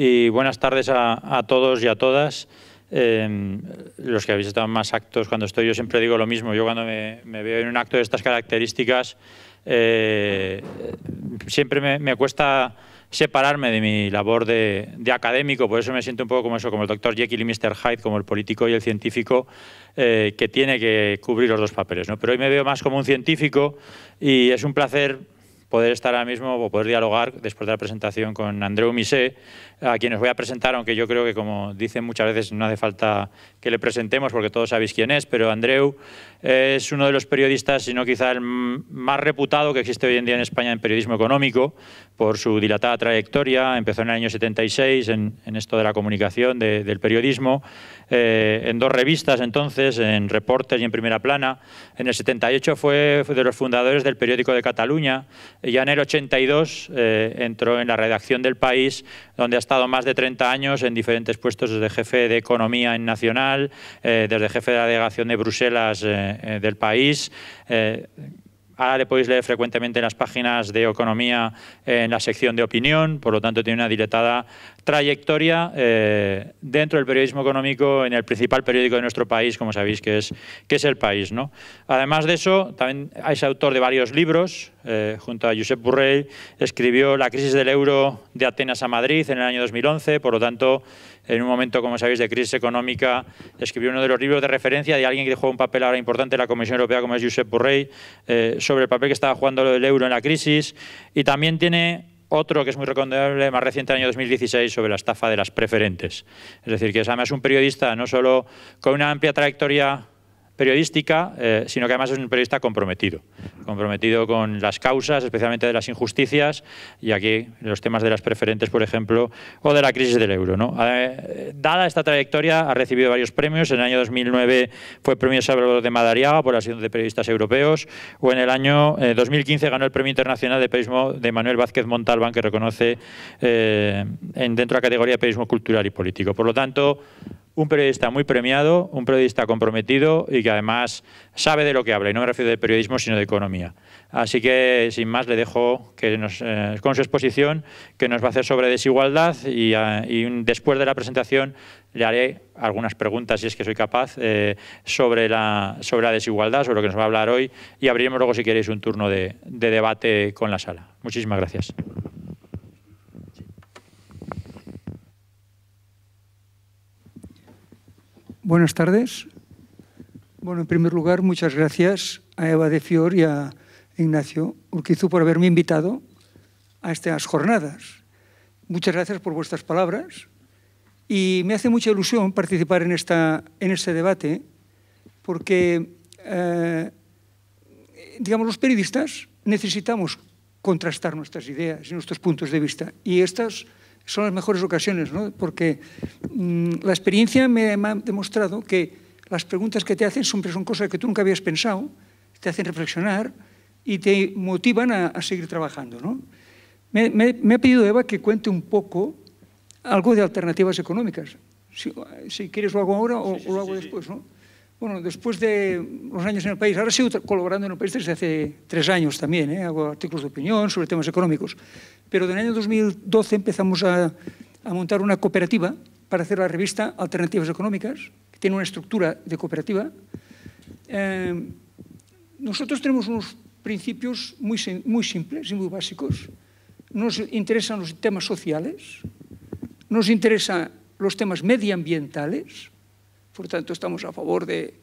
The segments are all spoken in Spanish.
y buenas tardes a, todos y a todas. Em, los que habéis estado más actos, cuando estoy yo siempre digo lo mismo, yo cuando me, veo en un acto de estas características, eh, siempre me, cuesta separarme de mi labor de, académico, por eso me siento un poco como eso, como el doctor Jekyll y Mr. Hyde, como el político y el científico eh, que tiene que cubrir los dos papeles. Pero hoy me veo más como un científico y es un placer poder estar ahora mismo o poder dialogar después de la presentación con Andreu Misé, a quien os voy a presentar, aunque yo creo que como dicen muchas veces no hace falta que le presentemos porque todos sabéis quién es, pero Andreu es uno de los periodistas, si no quizá el más reputado que existe hoy en día en España en periodismo económico, por su dilatada trayectoria. Empezó en el año 76 en, esto de la comunicación, del periodismo, eh, en dos revistas entonces, en Reportes y en Primera Plana. En el 78 fue, de los fundadores del periódico de Cataluña. Y ya en el 82 eh, entró en la redacción del País, donde ha estado más de 30 años en diferentes puestos desde jefe de economía en Nacional, eh, desde jefe de la delegación de Bruselas del País Ahora le podéis leer frecuentemente en las páginas de economía en la sección de opinión, por lo tanto tiene una dilatada trayectoria eh, dentro del periodismo económico en el principal periódico de nuestro país, como sabéis que es, que es El País. ¿no? Además de eso, también es autor de varios libros, eh, junto a Josep Burrell, escribió La crisis del euro de Atenas a Madrid en el año 2011, por lo tanto en un momento, como sabéis, de crisis económica, escribió uno de los libros de referencia de alguien que jugó un papel ahora importante en la Comisión Europea, como es Josep Borrell, eh, sobre el papel que estaba jugando el euro en la crisis. Y también tiene otro que es muy recomendable, más reciente, el año 2016, sobre la estafa de las preferentes. Es decir, que es un periodista no solo con una amplia trayectoria periodística, eh, sino que además es un periodista comprometido, comprometido con las causas, especialmente de las injusticias, y aquí los temas de las preferentes, por ejemplo, o de la crisis del euro. ¿no? Eh, dada esta trayectoria, ha recibido varios premios. En el año 2009 fue premio Salvador de Madariaga por la Asociación de Periodistas Europeos, o en el año 2015 eh, ganó el Premio Internacional de Periodismo de Manuel Vázquez Montalbán, que reconoce dentro de la categoría de periodismo cultural y político. Por lo tanto, un periodista muy premiado, un periodista comprometido y que además sabe de lo que habla. Y no me refiero de periodismo, sino de economía. Así que, sin más, le dejo que eh, con su exposición que nos va a hacer sobre desigualdad y, eh, después de la presentación le haré algunas preguntas, si es que soy capaz, eh, sobre, la, sobre desigualdad, sobre lo que nos va a hablar hoy, y abriremos luego, si queréis, un turno de debate con la sala. Muchísimas gracias. Buenas tardes. Bueno, en primer lugar, muchas gracias a Eva de Fior y a Ignacio Urquizu por haberme invitado a estas jornadas. Muchas gracias por vuestras palabras y me hace mucha ilusión participar en, esta, en este debate porque, eh, digamos, los periodistas necesitamos contrastar nuestras ideas y nuestros puntos de vista y estas son las mejores ocasiones, ¿no? porque mm, la experiencia me ha demostrado que las preguntas que te hacen siempre son cosas que tú nunca habías pensado, te hacen reflexionar y te motivan a, seguir trabajando. ¿no? Me, ha pedido Eva que cuente un poco algo de alternativas económicas. Si, quieres lo hago ahora o, lo hago después. ¿no? Bueno, después de los años en el país, ahora sigo colaborando en el país desde hace tres años también, eh, hago artículos de opinión sobre temas económicos, pero en el año 2012 empezamos a, montar una cooperativa para hacer la revista Alternativas Económicas, que tiene una estructura de cooperativa. Eh, nosotros tenemos unos principios muy simples y muy básicos. Nos interesan los temas sociales, nos interesan los temas medioambientales, por tanto, estamos a favor de,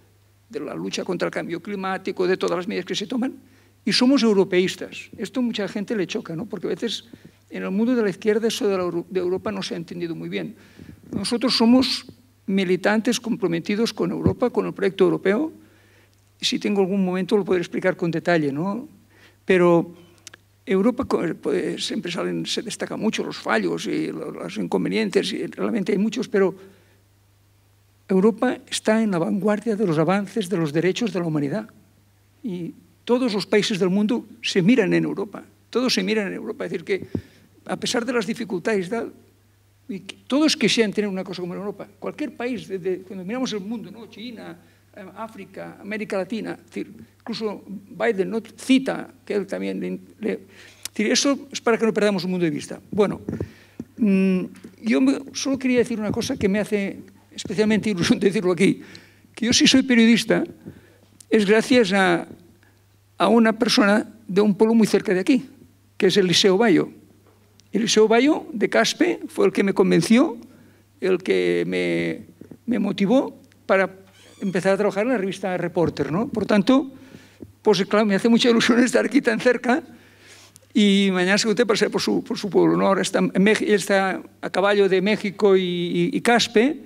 la lucha contra el cambio climático, de todas las medidas que se toman, y somos europeístas. Esto a mucha gente le choca, ¿no? porque a veces en el mundo de la izquierda eso de, Europa no se ha entendido muy bien. Nosotros somos militantes comprometidos con Europa, con el proyecto europeo. Si tengo algún momento lo podré explicar con detalle, ¿no? Pero Europa pues, siempre se destaca mucho los fallos y los inconvenientes, y realmente hay muchos, pero Europa está en la vanguardia de los avances de los derechos de la humanidad. Y todos los países del mundo se miran en Europa. Todos se miran en Europa. Es decir, que a pesar de las dificultades, todos quisieran tener una cosa como Europa. Cualquier país, cuando miramos el mundo, China, eh, África, América Latina, incluso Biden ¿no? cita que él también... Le, eso es para que no perdamos un mundo de vista. Bueno, mm, yo solo quería decir una cosa que me hace especialmente ilusión de decirlo aquí, que yo sí soy periodista, es gracias a, una persona de un pueblo muy cerca de aquí, que es Eliseo Bayo. Eliseo Bayo, de Caspe, fue el que me convenció, el que me, motivó para empezar a trabajar en la revista Reporter, ¿no? Por tanto, pues claro, me hace mucha ilusión estar aquí tan cerca y mañana se pasaré por su, por su pueblo, Ahora está, a caballo de México y, y Caspe,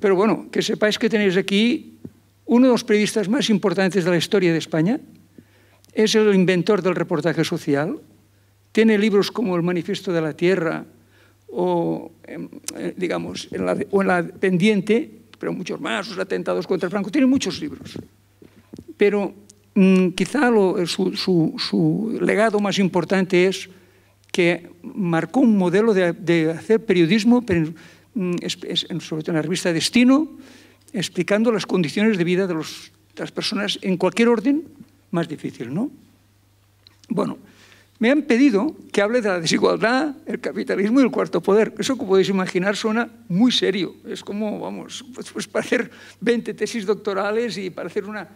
pero bueno, que sepáis que tenéis aquí uno de los periodistas más importantes de la historia de España. Es el inventor del reportaje social. Tiene libros como El Manifiesto de la Tierra o, em, eh, digamos, en la, o en la Pendiente, pero muchos más, Los atentados contra Franco. Tiene muchos libros. Pero mm, quizá eh, su, legado más importante es que marcó un modelo de, hacer periodismo. Mm, sobre todo en la revista Destino, explicando las condiciones de vida de, las personas en cualquier orden, más difícil, ¿no? Bueno, me han pedido que hable de la desigualdad, el capitalismo y el cuarto poder. Eso, como podéis imaginar, suena muy serio. Es como, vamos, pues, pues para hacer 20 tesis doctorales y para hacer una...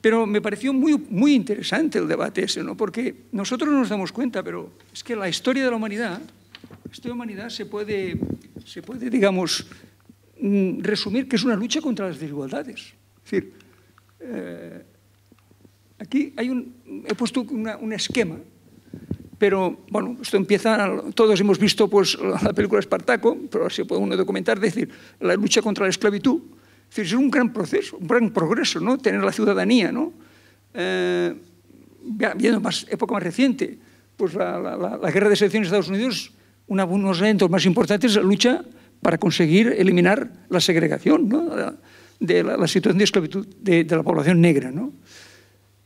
Pero me pareció muy, muy interesante el debate ese, ¿no? Porque nosotros no nos damos cuenta, pero es que la historia de la humanidad de humanidad se puede, se puede, digamos, mm, resumir que es una lucha contra las desigualdades. Es decir, eh, aquí hay un, he puesto un esquema, pero bueno, esto empieza, todos hemos visto pues, la película Espartaco, pero así puede uno documentar, es decir, la lucha contra la esclavitud. Es decir, es un gran proceso, un gran progreso, ¿no? Tener la ciudadanía, ¿no? Eh, viendo más época más reciente, pues la, la, guerra de selección de Estados Unidos de los elementos más importantes, es la lucha para conseguir eliminar la segregación de la, situación de esclavitud de, la población negra.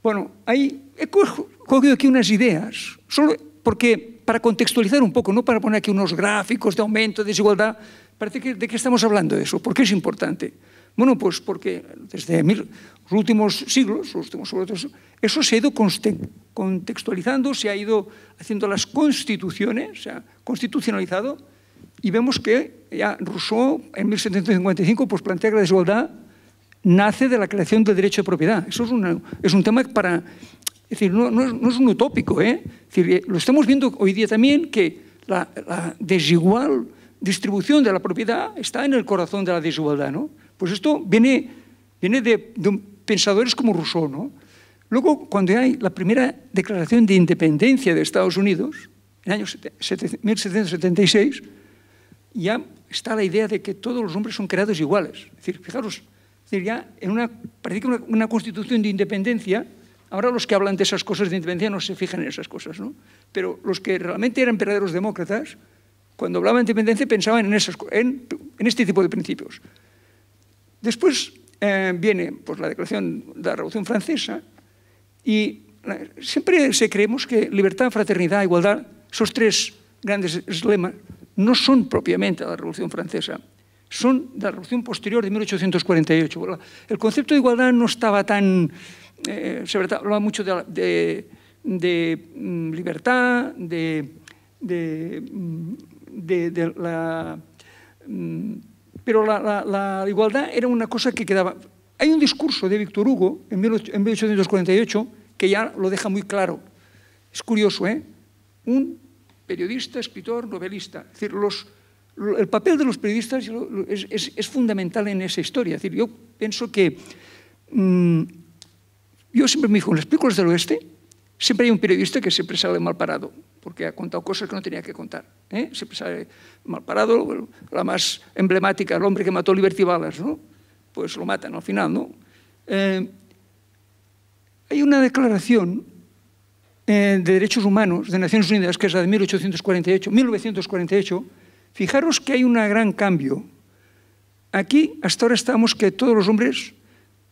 Bueno, ahí he cogido aquí unas ideas, solo porque para contextualizar un poco, no para poner aquí unos gráficos de aumento, de desigualdad, parece que, ¿de qué estamos hablando de eso? ¿Por qué es importante? Bueno, pues porque desde los últimos siglos, últimos eso se ha ido contextualizando, se ha ido haciendo las constituciones, se ha constitucionalizado, y vemos que ya Rousseau en 1755 pues, plantea que la desigualdad nace de la creación del derecho de propiedad. Eso es, es un tema para... Es decir, no, es, un utópico, ¿eh? ¿eh? lo estamos viendo hoy día también que la, la desigual distribución de la propiedad está en el corazón de la desigualdad, ¿no? Pues esto viene, de, pensadores como Rousseau, ¿no? Luego, cuando hay la primera declaración de independencia de Estados Unidos, en el año 1776, ya está la idea de que todos los hombres son creados iguales. Es decir, fijaros, es ya en una, parece una, constitución de independencia, ahora los que hablan de esas cosas de independencia no se fijan en esas cosas, ¿no? Pero los que realmente eran verdaderos demócratas, cuando hablaban de independencia pensaban en este tipo de principios. Después eh, viene pues, la declaración de la Revolución Francesa y eh, siempre se creemos que libertad, fraternidad, igualdad, esos tres grandes lemas no son propiamente de la Revolución Francesa, son de la Revolución posterior de 1848. El concepto de igualdad no estaba tan... Eh, se hablaba mucho de, mm, libertad, de mm, la... Mm, pero la, igualdad era una cosa que quedaba... Hay un discurso de Víctor Hugo en 1848 que ya lo deja muy claro. Es curioso, ¿eh? Un periodista, escritor, novelista. Es decir, el papel de los periodistas es, fundamental en esa historia. Es decir, yo pienso que... Mm, yo siempre me digo, en las películas del oeste, Siempre hay un periodista que siempre sale mal parado, porque ha contado cosas que no tenía que contar. ¿eh? Siempre sale mal parado, la más emblemática, el hombre que mató a Liberty Ballas, Pues lo matan al final, eh, hay una declaración eh, de derechos humanos de Naciones Unidas, que es la de 1848, 1948. Fijaros que hay un gran cambio. Aquí hasta ahora estamos que todos los hombres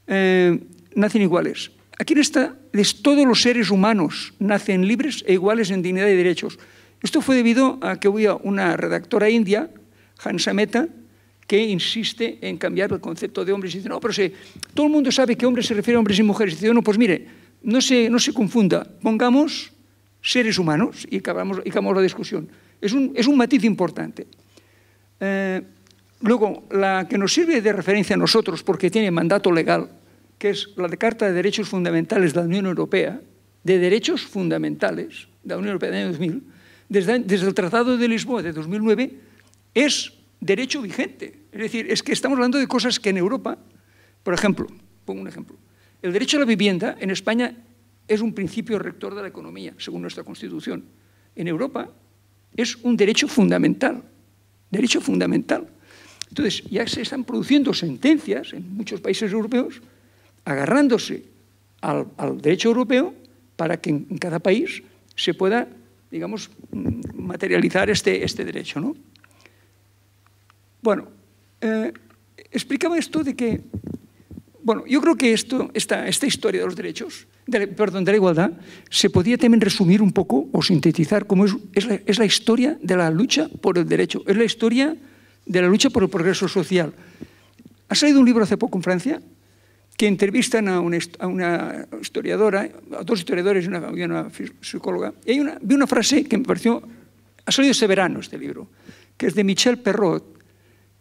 nacen iguales. Aquí en esta, todos los seres humanos nacen libres e iguales en dignidad y derechos. Esto fue debido a que hubo una redactora india, Hansa Mehta, que insiste en cambiar el concepto de hombres y dice, no, pero todo el mundo sabe que hombres se refiere a hombres y mujeres. Y dice, no, pues mire, no se, confunda, pongamos seres humanos y acabamos, y la discusión. Es un, matiz importante. Eh, luego, la que nos sirve de referencia a nosotros, porque tiene mandato legal, que es la Carta de Derechos Fundamentales de la Unión Europea, de Derechos Fundamentales de la Unión Europea del año 2000, desde, desde el Tratado de Lisboa de 2009, es derecho vigente. Es decir, es que estamos hablando de cosas que en Europa, por ejemplo, pongo un ejemplo, el derecho a la vivienda en España es un principio rector de la economía, según nuestra Constitución. En Europa es un derecho fundamental, derecho fundamental. Entonces, ya se están produciendo sentencias en muchos países europeos agarrándose al, derecho europeo para que en, cada país se pueda, digamos, mm, materializar este, este derecho. Bueno, eh, explicaba esto de que, bueno, yo creo que esto, esta, esta historia de los derechos, perdón, de la igualdad, se podía también resumir un poco o sintetizar como es, la, es la historia de la lucha por el derecho, es la historia de la lucha por el progreso social. Ha salido un libro hace poco en Francia, que entrevistan a una, historiadora, a dos historiadores y una, una psicóloga. Y hay una, vi una frase que me pareció, ha salido ese verano este libro, que es de Michel Perrot.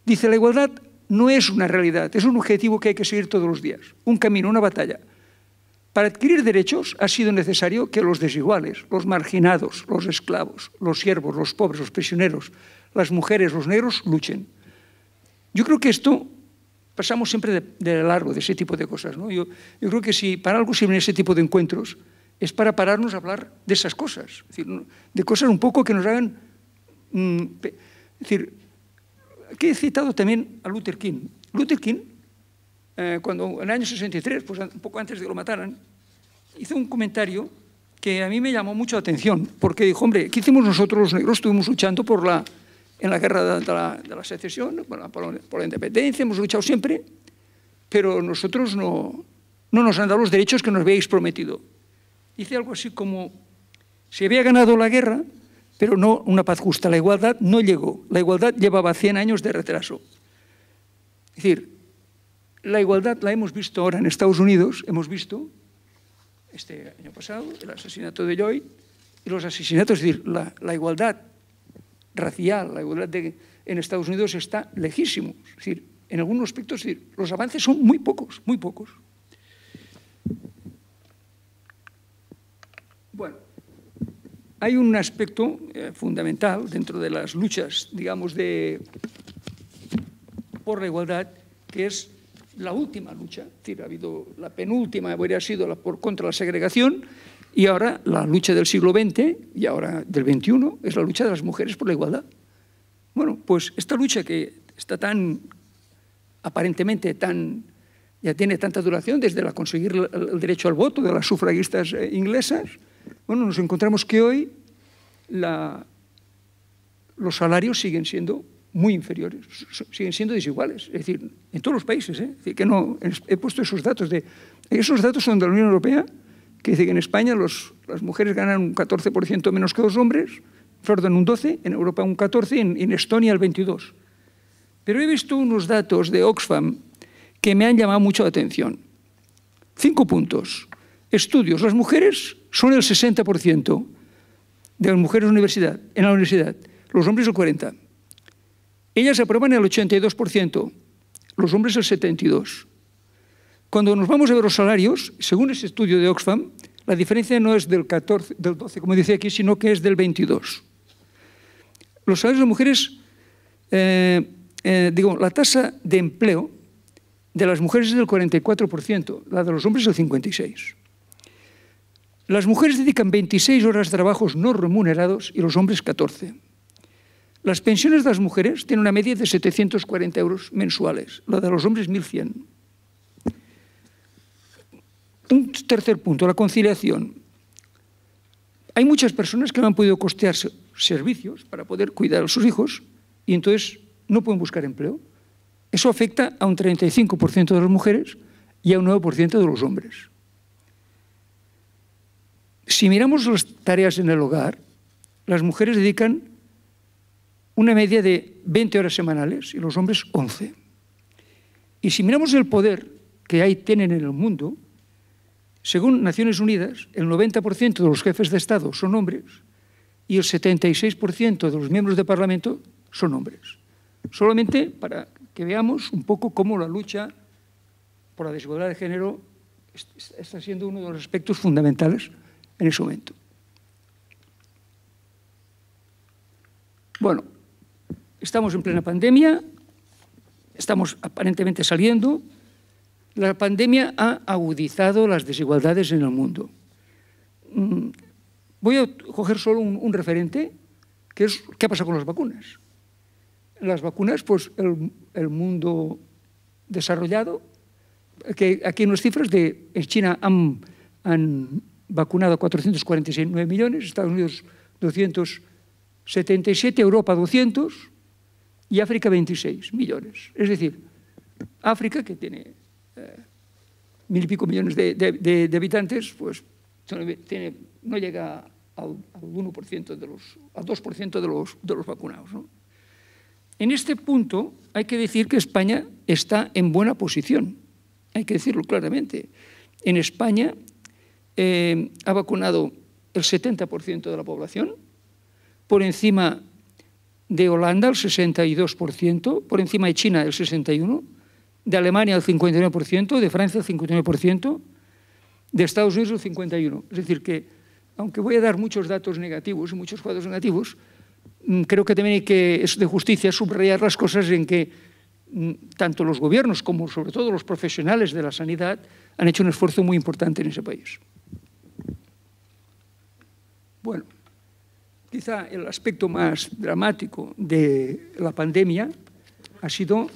Dice, la igualdad no es una realidad, es un objetivo que hay que seguir todos los días, un camino, una batalla. Para adquirir derechos ha sido necesario que los desiguales, los marginados, los esclavos, los siervos, los pobres, los prisioneros, las mujeres, los negros, luchen. Yo creo que esto pasamos siempre de, largo de ese tipo de cosas. ¿no? Yo, creo que si para algo sirven ese tipo de encuentros es para pararnos a hablar de esas cosas, de cosas un poco que nos hagan... Mm, es decir, aquí he citado también a Luther King. Luther King, eh, cuando en el año 63, pues un poco antes de que lo mataran, hizo un comentario que a mí me llamó mucho la atención, porque dijo, hombre, ¿qué hicimos nosotros los negros? Estuvimos luchando por la en la guerra de la, secesión, por, la, independencia, hemos luchado siempre, pero nosotros no, nos han dado los derechos que nos habéis prometido. Dice algo así como, se había ganado la guerra, pero no una paz justa. La igualdad no llegó. La igualdad llevaba 100 años de retraso. Es decir, la igualdad la hemos visto ahora en Estados Unidos, hemos visto este año pasado el asesinato de Lloyd y los asesinatos, es decir, la igualdad racial, la igualdad en Estados Unidos está lejísimo. Es decir, en algunos aspectos los avances son muy pocos, muy pocos. Bueno, hay un aspecto eh, fundamental dentro de las luchas, digamos, de, por la igualdad, que es la última lucha, ha habido la penúltima, habría sido la por contra la segregación, y ahora la lucha del siglo XX y ahora del XXI es la lucha de las mujeres por la igualdad. Bueno, pues esta lucha que está tan, aparentemente tan, ya tiene tanta duración desde la conseguir el derecho al voto de las sufragistas eh, inglesas, bueno, nos encontramos que hoy la, los salarios siguen siendo muy inferiores, siguen siendo desiguales. Es decir, en todos los países, ¿eh? he puesto esos datos de... Esos datos son de la Unión Europea, que dice que en España las mujeres ganan un 14% menos que los hombres, Florida un 12%, en Europa un 14%, en, Estonia el 22%. Pero he visto unos datos de Oxfam que me han llamado mucho la atención. Cinco puntos. Estudios. Las mujeres son el 60% de las mujeres universidad, en la universidad, los hombres el 40%. Ellas aprueban el 82%, los hombres el 72%. Cuando nos vamos a ver los salarios, según ese estudio de Oxfam, la diferencia no es del, 14, del 12, como dice aquí, sino que es del 22. Los salarios de mujeres, eh, eh, digo, la tasa de empleo de las mujeres es del 44%, la de los hombres es del 56%. Las mujeres dedican 26 horas de trabajos no remunerados y los hombres 14. Las pensiones de las mujeres tienen una media de 740 euros mensuales, la de los hombres 1.100. Un tercer punto, la conciliación. Hay muchas personas que no han podido costear servicios para poder cuidar a sus hijos y entonces no pueden buscar empleo. Eso afecta a un 35% de las mujeres y a un 9% de los hombres. Si miramos las tareas en el hogar, las mujeres dedican una media de 20 horas semanales y los hombres 11. Y si miramos el poder que hay tienen en el mundo, según Naciones Unidas, el 90% de los jefes de Estado son hombres y el 76% de los miembros de Parlamento son hombres. Solamente para que veamos un poco cómo la lucha por la desigualdad de género está siendo uno de los aspectos fundamentales en ese momento. Bueno, estamos en plena pandemia, estamos aparentemente saliendo, la pandemia ha agudizado las desigualdades en el mundo. Mm, voy a coger solo un, referente, que es qué ha pasado con las vacunas. Las vacunas, pues el, mundo desarrollado, que aquí en las cifras de, China han, han vacunado 449 millones, Estados Unidos 277, Europa 200 y África 26 millones. Es decir, África, que tiene mil y pico millones de, habitantes, pues no llega al, de los, 2% de los, de los vacunados. En este punto hay que decir que España está en buena posición, hay que decirlo claramente. En España eh, ha vacunado el 70% de la población, por encima de Holanda el 62%, por encima de China el 61%, de Alemania el 59%, de Francia el 59%, de Estados Unidos el 51%. Es decir, que aunque voy a dar muchos datos negativos y muchos cuadros negativos, mm, creo que también hay que, es de justicia subrayar las cosas en que mm, tanto los gobiernos como sobre todo los profesionales de la sanidad han hecho un esfuerzo muy importante en ese país. Bueno, quizá el aspecto más dramático de la pandemia ha sido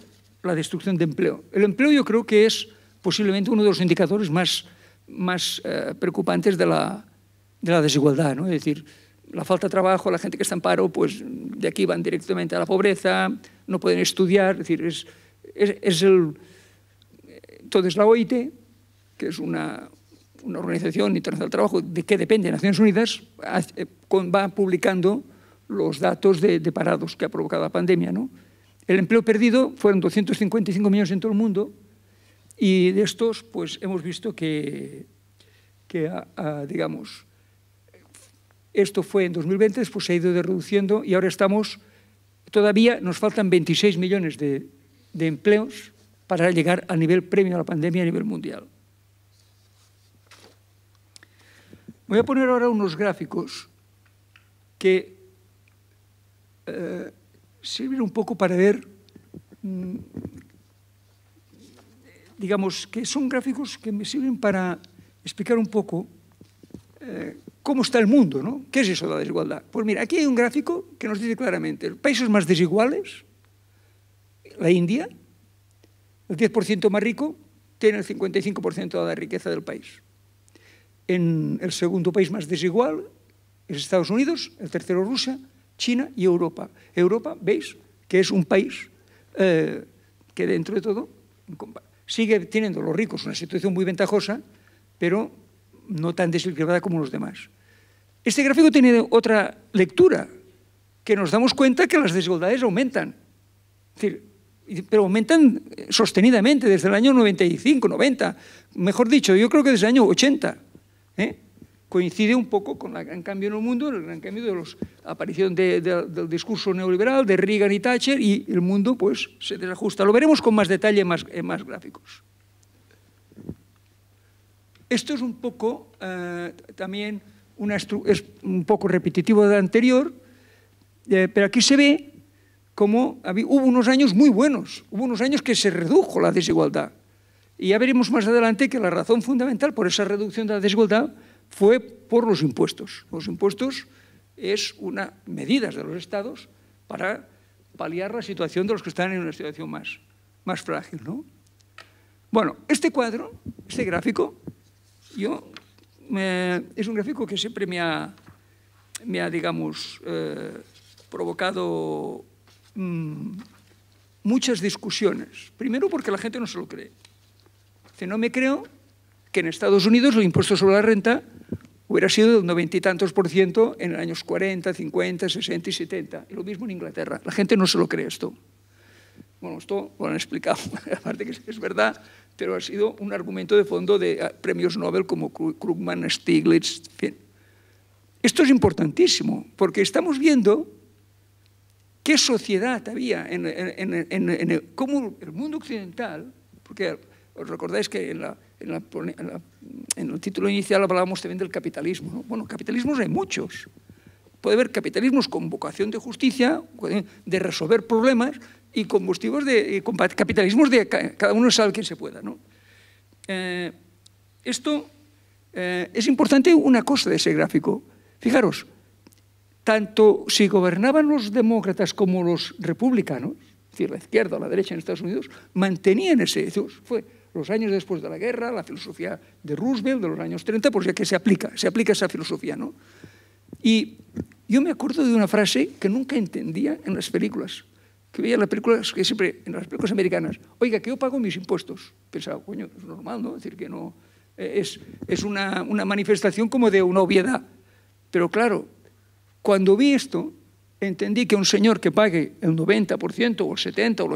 la destrucción de empleo. El empleo yo creo que es posiblemente uno de los indicadores más, más eh, preocupantes de la, desigualdad. ¿no? Es decir, la falta de trabajo, la gente que está en paro, pues de aquí van directamente a la pobreza, no pueden estudiar. Es decir, es, el... Entonces la OIT, que es una, una organización internacional de trabajo de que depende Naciones Unidas, eh, va publicando los datos de, de parados que ha provocado la pandemia, ¿no? El empleo perdido fueron 255 millones en todo el mundo y de estos pues hemos visto que, ah, ah, digamos, esto fue en 2020, después se ha ido reduciendo y ahora estamos, todavía nos faltan 26 millones de, empleos para llegar al nivel premio a la pandemia a nivel mundial. Voy a poner ahora unos gráficos que eh, servir un poco para ver, mm, digamos, que son gráficos que me sirven para explicar un poco eh, cómo está el mundo, ¿no? ¿Qué es eso de la desigualdad? Pues mira, aquí hay un gráfico que nos dice claramente, los países más desiguales, la India, el 10% más rico tiene el 55% de la riqueza del país. En el segundo país más desigual es Estados Unidos, el tercero Rusia, China y Europa. Europa, veis, que es un país eh, que dentro de todo sigue teniendo los ricos una situación muy ventajosa, pero no tan desequilibrada como los demás. Este gráfico tiene otra lectura, que nos damos cuenta que las desigualdades aumentan. pero aumentan eh, sostenidamente desde el año 95, 90, mejor dicho, yo creo que desde el año 80. ¿eh? coincide un poco con el gran cambio en el mundo, el gran cambio de la aparición del discurso neoliberal de Reagan y Thatcher y el mundo pues se desajusta. Lo veremos con más detalle en más, gráficos. Esto es un poco eh, también una es un poco repetitivo de anterior, eh, pero aquí se ve cómo hubo unos años muy buenos, hubo unos años que se redujo la desigualdad. Y ya veremos más adelante que la razón fundamental por esa reducción de la desigualdad fue por los impuestos. Los impuestos es una medida de los estados para paliar la situación de los que están en una situación más, más frágil. ¿no? Bueno, este cuadro, este gráfico, yo, es un gráfico que siempre me ha, me ha digamos, eh, provocado mm, muchas discusiones. Primero porque la gente no se lo cree. Dice, no me creo que en Estados Unidos el impuesto sobre la renta hubiera sido del noventa y tantos por ciento en los años 40, 50, 60 y 70. Y lo mismo en Inglaterra. La gente no se lo cree esto. Bueno, esto lo han explicado, aparte que es verdad, pero ha sido un argumento de fondo de ah, premios Nobel como Krugman, Stiglitz, en fin. Esto es importantísimo, porque estamos viendo qué sociedad había en, el mundo occidental, porque os recordáis que en la, en, el título inicial hablábamos también del capitalismo. Bueno, capitalismos hay muchos. Puede haber capitalismos con vocación de justicia, de resolver problemas, y combustivos de, capitalismos de cada uno sabe quien se pueda. Eh, esto eh, es importante una cosa de ese gráfico. Fijaros, tanto si gobernaban los demócratas como los republicanos, es decir, la izquierda o la derecha en Estados Unidos, mantenían ese... Fue los años después de la guerra, la filosofía de Roosevelt de los años 30, pues ya que se aplica, se aplica esa filosofía, ¿no? Y yo me acuerdo de una frase que nunca entendía en las películas, que veía en las películas, que siempre, en las películas americanas, oiga, que yo pago mis impuestos. Pensaba, coño, es normal, ¿no? Es decir, que no, es, es una, una manifestación como de una obviedad. Pero claro, cuando vi esto, entendí que un señor que pague el 90% o el 70% o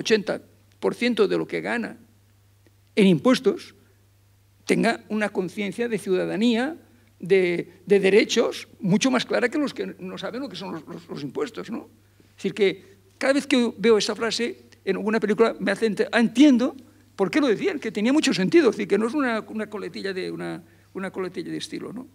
el 80% de lo que gana en impuestos, tenga una conciencia de ciudadanía, de, derechos, mucho más clara que los que no saben lo que son los, impuestos. ¿no? Es decir, que cada vez que veo esa frase en alguna película me hace ah, entiendo por qué lo decían, que tenía mucho sentido, es decir, que no es una, coletilla, de, una, coletilla de estilo. ¿no?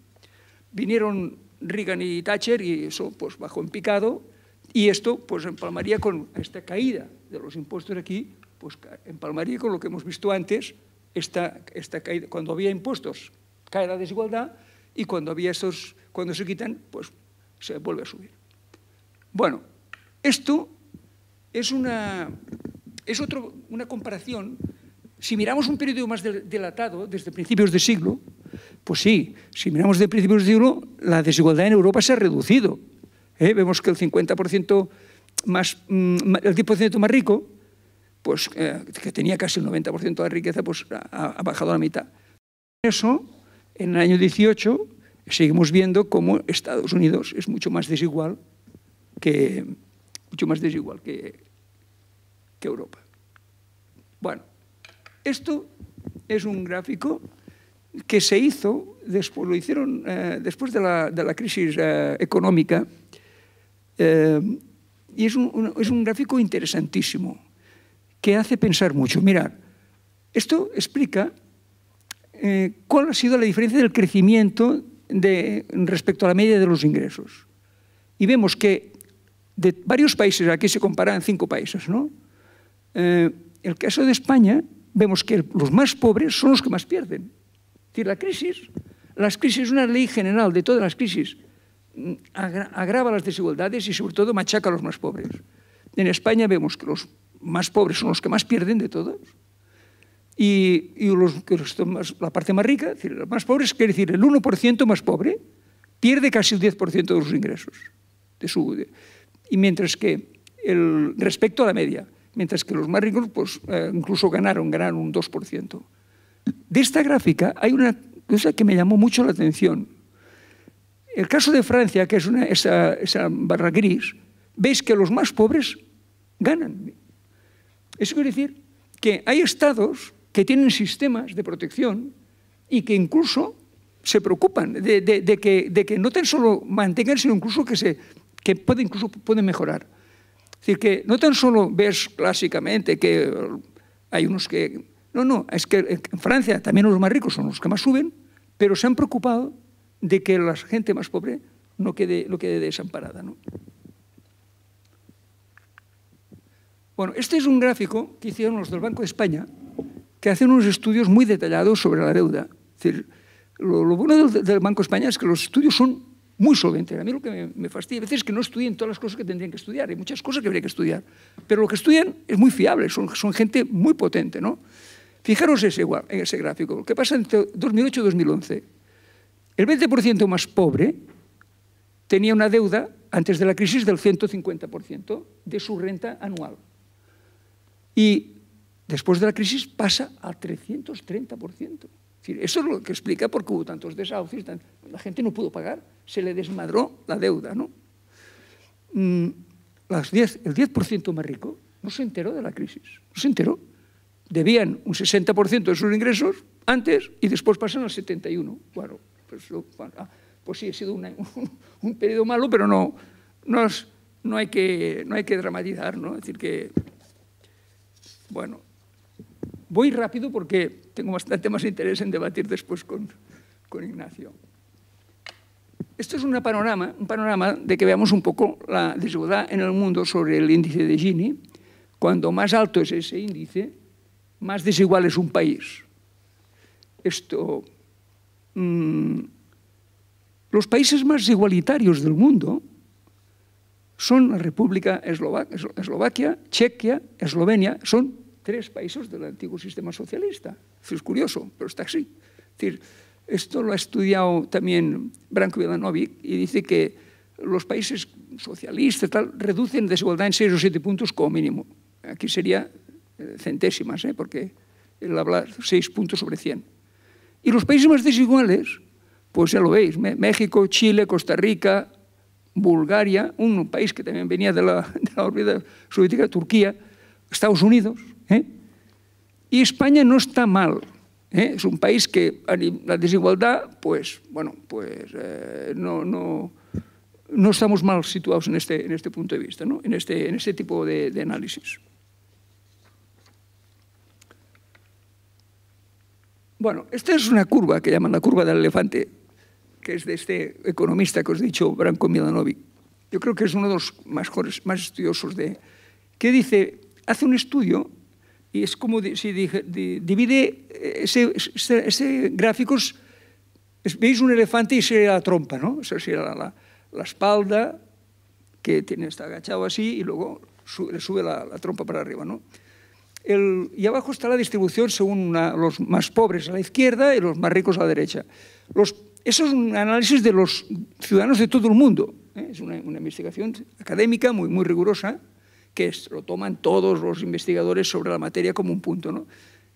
Vinieron Reagan y Thatcher y eso pues bajó en picado y esto pues empalmaría con esta caída de los impuestos aquí pues en empalmaría con lo que hemos visto antes, esta, esta caída, cuando había impuestos cae la desigualdad y cuando, había esos, cuando se quitan, pues se vuelve a subir. Bueno, esto es una, es otro, una comparación. Si miramos un periodo más delatado, desde principios de siglo, pues sí, si miramos desde principios de siglo, la desigualdad en Europa se ha reducido. ¿eh? Vemos que el 50% más, mm, el 10% más rico pues, eh, que tenía casi el 90% de la riqueza, pues ha, bajado a la mitad. Eso, en el año 18, seguimos viendo cómo Estados Unidos es mucho más desigual que, mucho más desigual que, Europa. Bueno, esto es un gráfico que se hizo, después, lo hicieron eh, después de la, crisis eh, económica, y es un gráfico interesantísimo que hace pensar mucho. Mirad, esto explica eh, cuál ha sido la diferencia del crecimiento de, respecto a la media de los ingresos. Y vemos que de varios países, aquí se comparan cinco países, ¿no? Eh, el caso de España, vemos que los más pobres son los que más pierden. Es decir, la crisis, las crisis es una ley general de todas las crisis, mm, agrava las desigualdades y sobre todo machaca a los más pobres. En España vemos que los más pobres son los que más pierden de todos. Y, los, la parte más rica, decir, los más pobres, quiere decir, el 1% más pobre pierde casi el 10% de sus ingresos. De su, y mientras que, el, respecto a la media, mientras que los más ricos pues, eh, incluso ganaron, ganaron un 2%. De esta gráfica hay una cosa que me llamó mucho la atención. El caso de Francia, que es una, esa barra gris, veis que los más pobres ganan eso quiere decir que hay estados que tienen sistemas de protección y que incluso se preocupan de, que, no tan solo mantengan, sino incluso que, se, que puede, incluso pueden mejorar. Es decir, que no tan solo ves clásicamente que hay unos que... No, no, es que en Francia también los más ricos son los que más suben, pero se han preocupado de que la gente más pobre no quede, no quede desamparada. ¿no? Bueno, este es un gráfico que hicieron los del Banco de España, que hacen unos estudios muy detallados sobre la deuda. decir, lo, bueno del, Banco de España es que los estudios son muy solventes. A mí lo que me, fastidia a veces es que no estudian todas las cosas que tendrían que estudiar. Hay muchas cosas que habría que estudiar. Pero lo que estudian es muy fiable, son, gente muy potente. ¿no? Fijaros en ese gráfico, lo que pasa entre 2008 y 2011. El 20% más pobre tenía una deuda antes de la crisis del 150% de su renta anual. Y después de la crisis pasa al 330%. Es decir, eso es lo que explica por qué hubo tantos desahucios. La gente no pudo pagar, se le desmadró la deuda. ¿no? Mm, las 10, el 10% más rico no se enteró de la crisis, no se enteró. Debían un 60% de sus ingresos antes y después pasan al 71%. Bueno, pues, ah, pues, sí, ha sido un, periodo malo, pero no, hay que, no hay que dramatizar, ¿no? Es decir, que bueno, voy rápido porque tengo bastante más interés en debatir después con, Ignacio. Esto es panorama, un panorama de que veamos un poco la desigualdad en el mundo sobre el índice de Gini. Cuando más alto es ese índice, más desigual es un país. Esto, mm, los países más igualitarios del mundo son República Eslovaquia, Chequia, Eslovenia, son tres países del antiguo sistema socialista. Es curioso, pero está así. decir, esto lo ha estudiado también Branko Vilanovic y dice que los países socialistas tal, reducen desigualdad en seis o siete puntos como mínimo. Aquí sería eh, centésimas, ¿eh? porque él habla seis puntos sobre cien. Y los países más desiguales, pues ya lo veis, México, Chile, Costa Rica, Bulgaria, un país que también venía de la, de órbita soviética, Turquía, Estados Unidos. ¿eh? Y España no está mal. ¿eh? Es un país que la desigualdad, pues, bueno, pues eh, no, no, estamos mal situados en este, en este punto de vista, en, este, en este tipo de análisis. Bueno, esta es una curva que llaman la curva del elefante que es de este economista que os he dicho, Branko Milanovic. Yo creo que es uno de los mejores, más estudiosos de... que dice, hace un estudio y es como si divide eh, ese, gráficos, veis un elefante y se la trompa, ¿no? O la, la, espalda que tiene, está agachado así y luego le sube la, trompa para arriba, ¿no? El, y abajo está la distribución según los más pobres a la izquierda y los más ricos a la derecha. Los eso es un análisis de los ciudadanos de todo el mundo. ¿eh? Es una, investigación académica muy, muy rigurosa, que lo toman todos los investigadores sobre la materia como un punto. ¿no?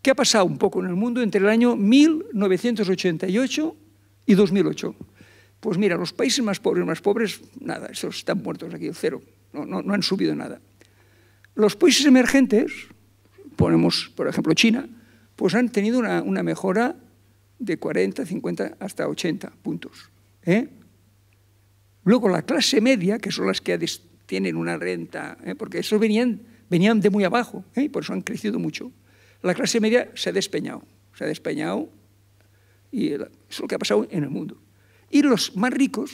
¿Qué ha pasado un poco en el mundo entre el año 1988 y 2008? Pues mira, los países más pobres, más pobres, nada, esos están muertos aquí, cero, no, han subido nada. Los países emergentes, ponemos por ejemplo China, pues han tenido una mejora de 40, 50 hasta 80 puntos. ¿eh? Luego la clase media, que son las que tienen una renta, ¿eh? porque esos venían, venían de muy abajo ¿eh? y por eso han crecido mucho, la clase media se ha despeñado, se ha despeñado y es lo que ha pasado en el mundo. Y los más ricos,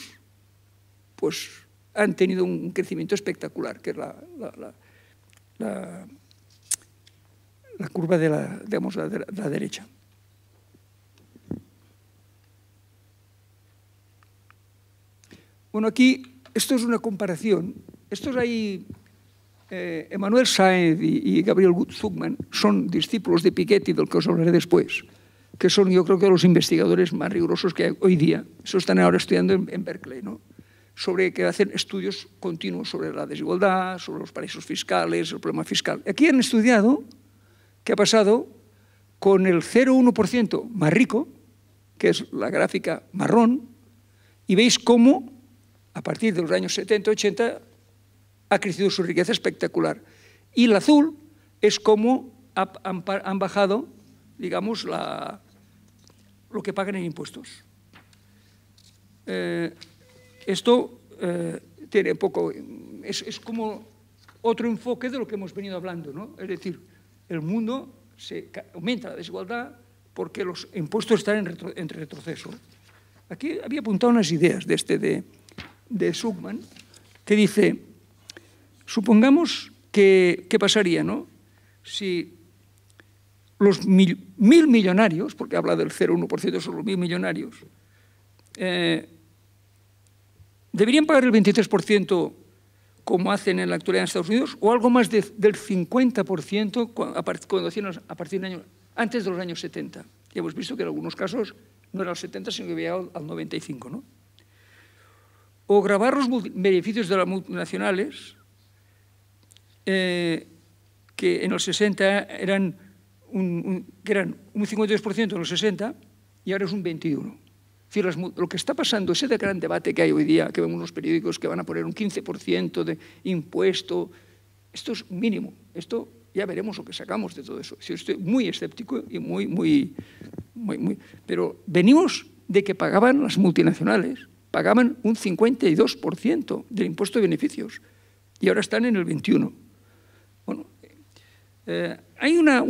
pues han tenido un crecimiento espectacular, que es la, la, curva de de la derecha. Bueno, aquí, esto es una comparación. Estos ahí, Emanuel eh, Saed y, Gabriel Zugman son discípulos de Piketty, del que os hablaré después, que son yo creo que los investigadores más rigurosos que hay hoy día. Eso están ahora estudiando en, en Berkeley, ¿no? sobre que hacen estudios continuos sobre la desigualdad, sobre los paraísos fiscales, el problema fiscal. Aquí han estudiado qué ha pasado con el 0,1% más rico, que es la gráfica marrón, y veis cómo a partir de los años 70-80 ha crecido su riqueza espectacular. Y el azul es como han, bajado, digamos, lo que pagan en impuestos. Eh, esto eh, tiene poco, es, como otro enfoque de lo que hemos venido hablando, ¿no? Es decir, el mundo se aumenta la desigualdad porque los impuestos están en, retroceso. Aquí había apuntado unas ideas de este de de Sugman, que dice, supongamos que, ¿qué pasaría, no? Si los mil, millonarios, porque habla del 0,1% son los mil millonarios, eh, deberían pagar el 23% como hacen en la actualidad en Estados Unidos, o algo más del 50% cuando, a partir de año, antes de los años 70. y hemos visto que en algunos casos no era el 70, sino que había al 95, ¿no? o grabar los beneficios de las multinacionales, eh, que en los 60 eran un, 52% en los 60 y ahora es un 21%. lo que está pasando, ese gran debate que hay hoy día, que vemos en los periódicos que van a poner un 15% de impuesto, esto es mínimo. Esto ya veremos lo que sacamos de todo eso. estoy muy escéptico y muy, muy, muy. Pero venimos de que pagaban las multinacionales pagaban un 52% del impuesto de beneficios y ahora están en el 21%. Bueno, eh, hay, una,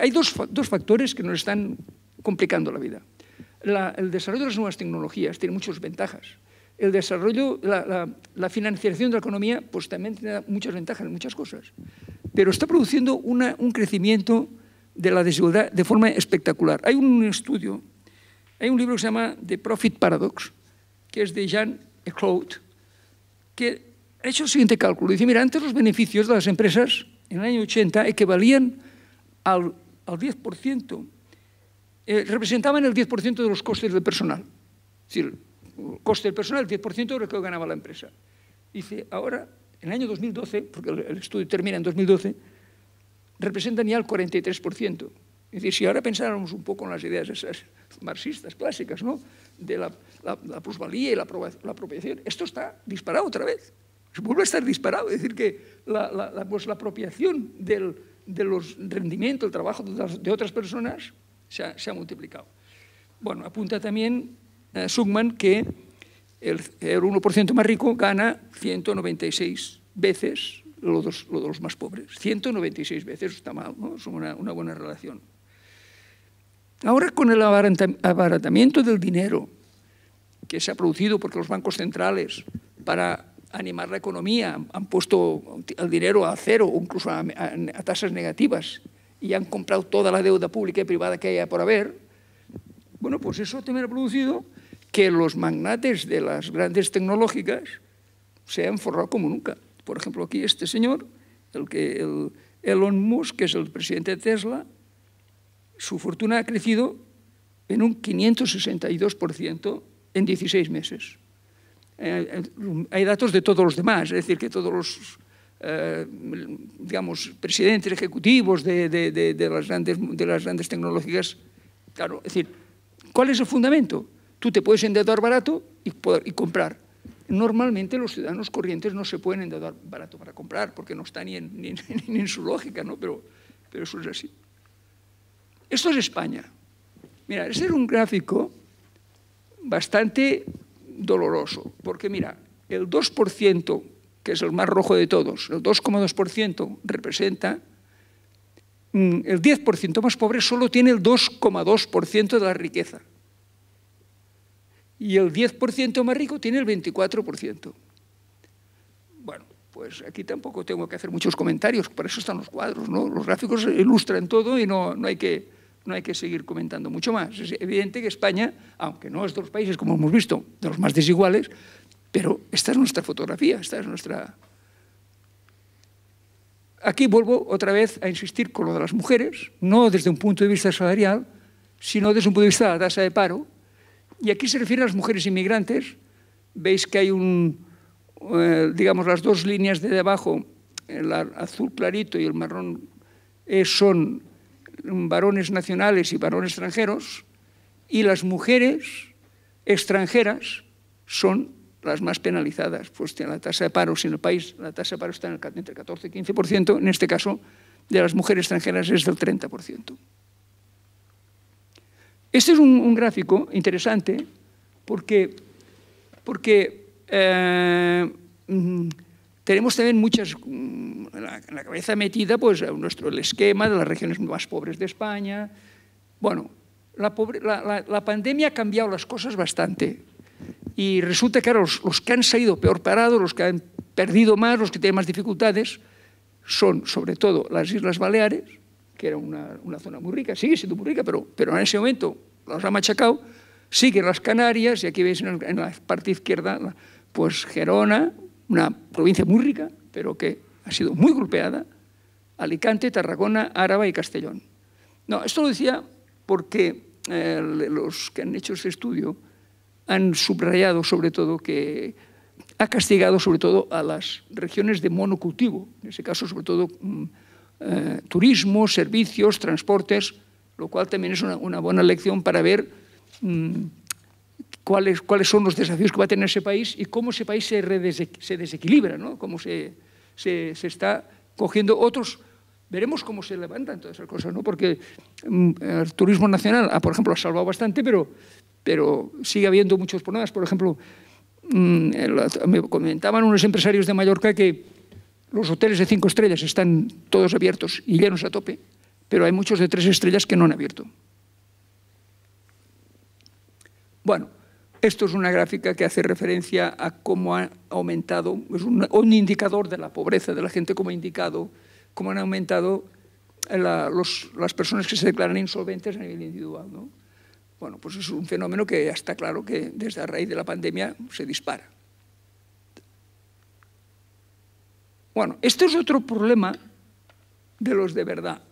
hay dos, factores que nos están complicando la vida. el desarrollo de las nuevas tecnologías tiene muchas ventajas. El desarrollo, la, financiación de la economía, pues también tiene muchas ventajas muchas cosas. Pero está produciendo un crecimiento de la desigualdad de forma espectacular. Hay un estudio hay un libro que se llama The Profit Paradox, que es de Jean Eclaude, que ha hecho el siguiente cálculo. Dice, mira, antes los beneficios de las empresas en el año 80 equivalían al, al 10%, eh, representaban el 10% de los costes del personal. Es decir, el coste del personal, el 10% de lo que ganaba la empresa. Dice, ahora, en el año 2012, porque el estudio termina en 2012, representan ya el 43%. Es decir, si ahora pensáramos un poco en las ideas esas marxistas clásicas, ¿no? de la, plusvalía y la, apropiación, esto está disparado otra vez. Se vuelve a estar disparado. Es decir, que pues la, apropiación del, de los rendimientos, el trabajo de, otras personas, se ha, multiplicado. Bueno, apunta también eh, Sugman que el, 1% más rico gana 196 veces lo de los, los más pobres. 196 veces está mal, ¿no? es una buena relación. Ahora con el abaratamiento del dinero que se ha producido porque los bancos centrales para animar la economía han puesto el dinero a cero o incluso a, tasas negativas y han comprado toda la deuda pública y privada que haya por haber, bueno, pues eso también ha producido que los magnates de las grandes tecnológicas se han forrado como nunca. Por ejemplo, aquí este señor, el que, Elon Musk, que es el presidente de Tesla, su fortuna ha crecido en un 562% en 16 meses. Eh, eh, hay datos de todos los demás, es decir, que todos los eh, digamos, presidentes ejecutivos de, las grandes, de las grandes tecnológicas. Claro, es decir, ¿cuál es el fundamento? Tú te puedes endeudar barato y, comprar. Normalmente los ciudadanos corrientes no se pueden endeudar barato para comprar porque no está ni en, su lógica, ¿no? pero, pero eso es así. Esto es España. Mira, ese era un gráfico bastante doloroso, porque mira, el 2%, que es el más rojo de todos, el 2,2% representa mm, el 10% más pobre solo tiene el 2,2% de la riqueza. Y el 10% más rico tiene el 24%. Bueno, pues aquí tampoco tengo que hacer muchos comentarios, por eso están los cuadros, ¿no? Los gráficos ilustran todo y no, no hay que no hay que seguir comentando mucho más. Es evidente que España, aunque no es de los países, como hemos visto, de los más desiguales, pero esta es nuestra fotografía, esta es nuestra... Aquí vuelvo otra vez a insistir con lo de las mujeres, no desde un punto de vista salarial, sino desde un punto de vista de la tasa de paro. Y aquí se refiere a las mujeres inmigrantes. Veis que hay un, eh, digamos, las dos líneas de abajo, el azul clarito y el marrón, eh, son varones nacionales y varones extranjeros, y las mujeres extranjeras son las más penalizadas. Pues la tasa de paro, si en el país la tasa de paro está entre el 14 y 15%, en este caso de las mujeres extranjeras es del 30%. Este es un, gráfico interesante porque, porque eh, mm, tenemos también muchas, mm, la, la cabeza metida pues, nuestro, el esquema de las regiones más pobres de España. Bueno, la, pandemia ha cambiado las cosas bastante y resulta que ahora los, que han salido peor parados, los que han perdido más, los que tienen más dificultades, son sobre todo las Islas Baleares, que era una, zona muy rica, sigue siendo muy rica, pero, pero en ese momento las ha machacado, siguen las Canarias, y aquí veis en, en la parte izquierda, pues Gerona, una provincia muy rica, pero que ha sido muy golpeada, Alicante, Tarragona, Áraba y Castellón. No, esto lo decía porque eh, los que han hecho ese estudio han subrayado sobre todo que ha castigado sobre todo a las regiones de monocultivo, en ese caso sobre todo mm, eh, turismo, servicios, transportes, lo cual también es una, buena lección para ver... Mm, cuáles, son los desafíos que va a tener ese país y cómo ese país se, desequilibra, ¿no? cómo se, está cogiendo otros. Veremos cómo se levantan todas esas cosas, porque mm, el turismo nacional, por ejemplo, ha salvado bastante, pero, pero sigue habiendo muchos problemas. Por ejemplo, mm, me comentaban unos empresarios de Mallorca que los hoteles de cinco estrellas están todos abiertos y llenos a tope, pero hay muchos de tres estrellas que no han abierto. Bueno, esto es una gráfica que hace referencia a cómo ha aumentado, es un, indicador de la pobreza de la gente, como ha indicado, cómo han aumentado las personas que se declaran insolventes a nivel individual. Bueno, pues es un fenómeno que ya está claro que desde a raíz de la pandemia se dispara. Bueno, este es otro problema de los de verdad,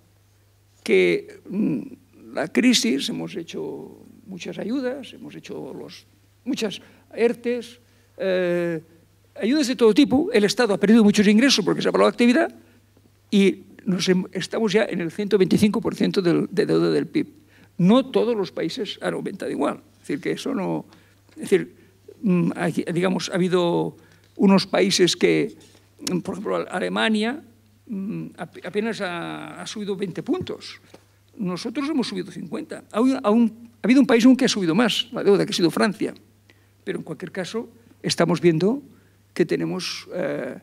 que mm, la crisis, hemos hecho muchas ayudas, hemos hecho los muchas ERTES, eh, ayudas de todo tipo. El Estado ha perdido muchos ingresos porque se ha parado la actividad y estamos ya en el 125% del, de deuda del PIB. No todos los países han aumentado igual. Es decir, que eso no... Es decir, mm, digamos, ha habido unos países que, mm, por ejemplo, Alemania mm, apenas ha, subido 20 puntos. Nosotros hemos subido 50. Ha, ha habido un país aún que ha subido más, la deuda, que ha sido Francia. Pero en cualquier caso, estamos viendo que tenemos... Eh,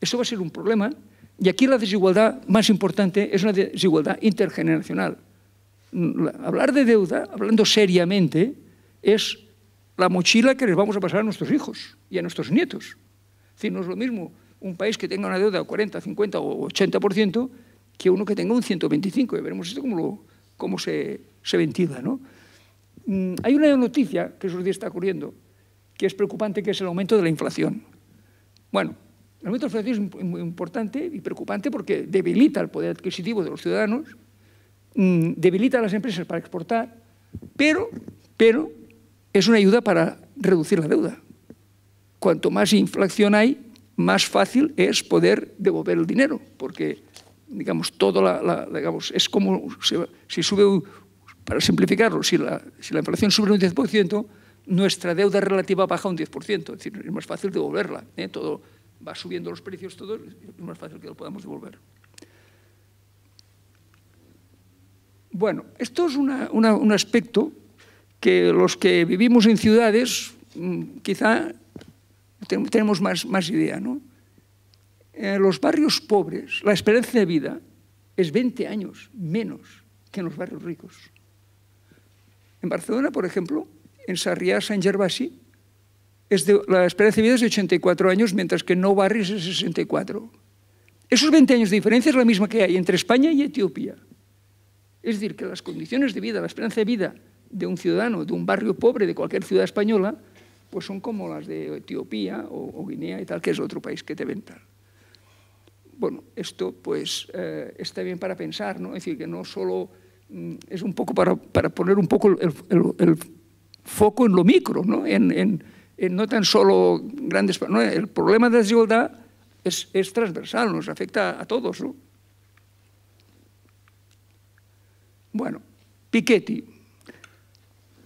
eso esto va a ser un problema. Y aquí la desigualdad más importante es una desigualdad intergeneracional. Mm, hablar de deuda, hablando seriamente, es la mochila que les vamos a pasar a nuestros hijos y a nuestros nietos. Es decir, no es lo mismo un país que tenga una deuda de 40, 50 o 80% que uno que tenga un 125%. Y veremos esto cómo, se, se ventila. ¿no? Mm, hay una noticia que esos día está ocurriendo, que es preocupante, que es el aumento de la inflación. Bueno, el aumento de la inflación es muy importante y preocupante porque debilita el poder adquisitivo de los ciudadanos, mm, debilita a las empresas para exportar, pero, pero es una ayuda para reducir la deuda. Cuanto más inflación hay, más fácil es poder devolver el dinero, porque digamos, todo la, digamos, es como si sube, para simplificarlo, si la, si la inflación sube un 10%, nuestra deuda relativa baja un 10%, es decir, es más fácil devolverla. ¿eh? Todo va subiendo los precios, todo es más fácil que lo podamos devolver. Bueno, esto es un aspecto que los que vivimos en ciudades mm, quizá tenemos más, idea. ¿no? En eh, los barrios pobres la esperanza de vida es 20 años menos que en los barrios ricos. En Barcelona, por ejemplo, en Sarriá, San Gervasi, es la esperanza de vida es de 84 años, mientras que No Barris es de 64. Esos 20 años de diferencia es la misma que hay entre España y Etiopía. Es decir, que las condiciones de vida, la esperanza de vida de un ciudadano de un barrio pobre de cualquier ciudad española, pues son como las de Etiopía o, Guinea y tal, que es otro país que te venta. Bueno, esto pues eh, está bien para pensar, ¿no? Es decir, que no solo mm, es un poco para, poner un poco el foco en lo micro, ¿no? En, en, no tan solo grandes... el problema de la desigualdad es, es, transversal, nos afecta a, todos. Bueno, Piketty.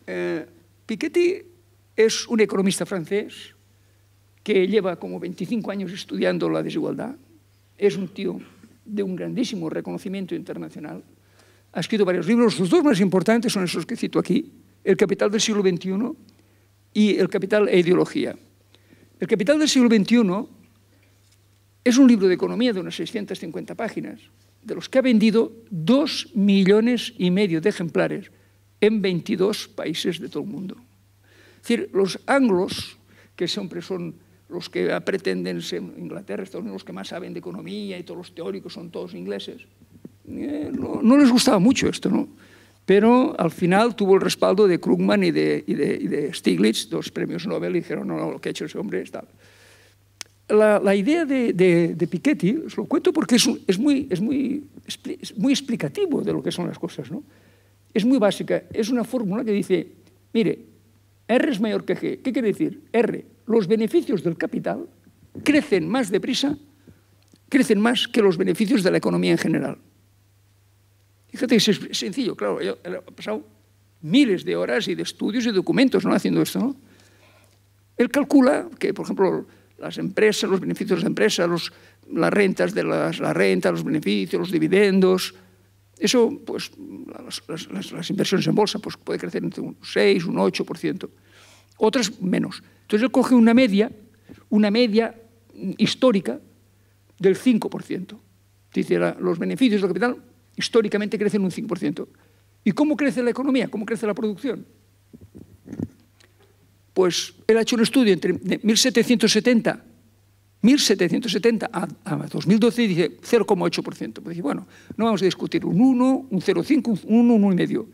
Eh, Piketty es un economista francés que lleva como 25 años estudiando la desigualdad. Es un tío de un grandísimo reconocimiento internacional. Ha escrito varios libros. Los dos más importantes son esos que cito aquí el capital del siglo XXI y el capital e ideología. El capital del siglo XXI es un libro de economía de unas 650 páginas, de los que ha vendido dos millones y medio de ejemplares en 22 países de todo el mundo. Es decir, los anglos, que siempre son los que pretenden ser Inglaterra, Estados Unidos, los que más saben de economía y todos los teóricos son todos ingleses, eh, no, les gustaba mucho esto, ¿no? pero al final tuvo el respaldo de Krugman y de, Stiglitz, dos premios Nobel, y dijeron, no, lo que ha hecho ese hombre es tal. La, idea de, Piketty, os lo cuento porque es, muy, muy explicativo de lo que son las cosas, ¿no? Es muy básica, es una fórmula que dice, mire, R es mayor que G. ¿Qué quiere decir? R, los beneficios del capital crecen más deprisa, crecen más que los beneficios de la economía en general. Fíjate, es sencillo, claro, eh, ha pasado miles de horas y de estudios y documentos ¿no? haciendo esto. Él calcula que, por ejemplo, las empresas, los beneficios de las empresas, las rentas de las, la renta, los beneficios, los dividendos, eso, pues, las, inversiones en bolsa pues, puede crecer entre un 6, un 8%, otras menos. Entonces él coge una media, una media histórica del 5%. Dice, los beneficios del capital históricamente crecen un 5%. ¿Y cómo crece la economía? ¿Cómo crece la producción? Pues él ha hecho un estudio entre 1770, 1770 a, 2012 y dice 0,8%. Pues bueno, no vamos a discutir un 1, un 0,5, un 1, 1,5.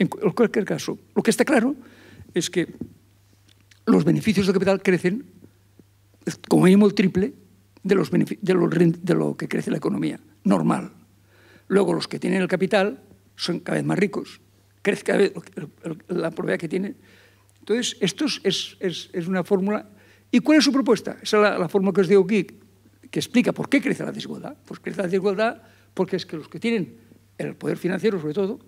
En cualquier caso, lo que está claro es que los beneficios del capital crecen como mínimo el triple de lo que crece la economía normal. Luego los que tienen el capital son cada vez más ricos, crece cada vez la propiedad que tienen. Entonces, esto es, una fórmula. ¿Y cuál es su propuesta? Esa es la, fórmula que os digo aquí, que explica por qué crece la desigualdad. Pues crece la desigualdad porque es que los que tienen el poder financiero, sobre todo,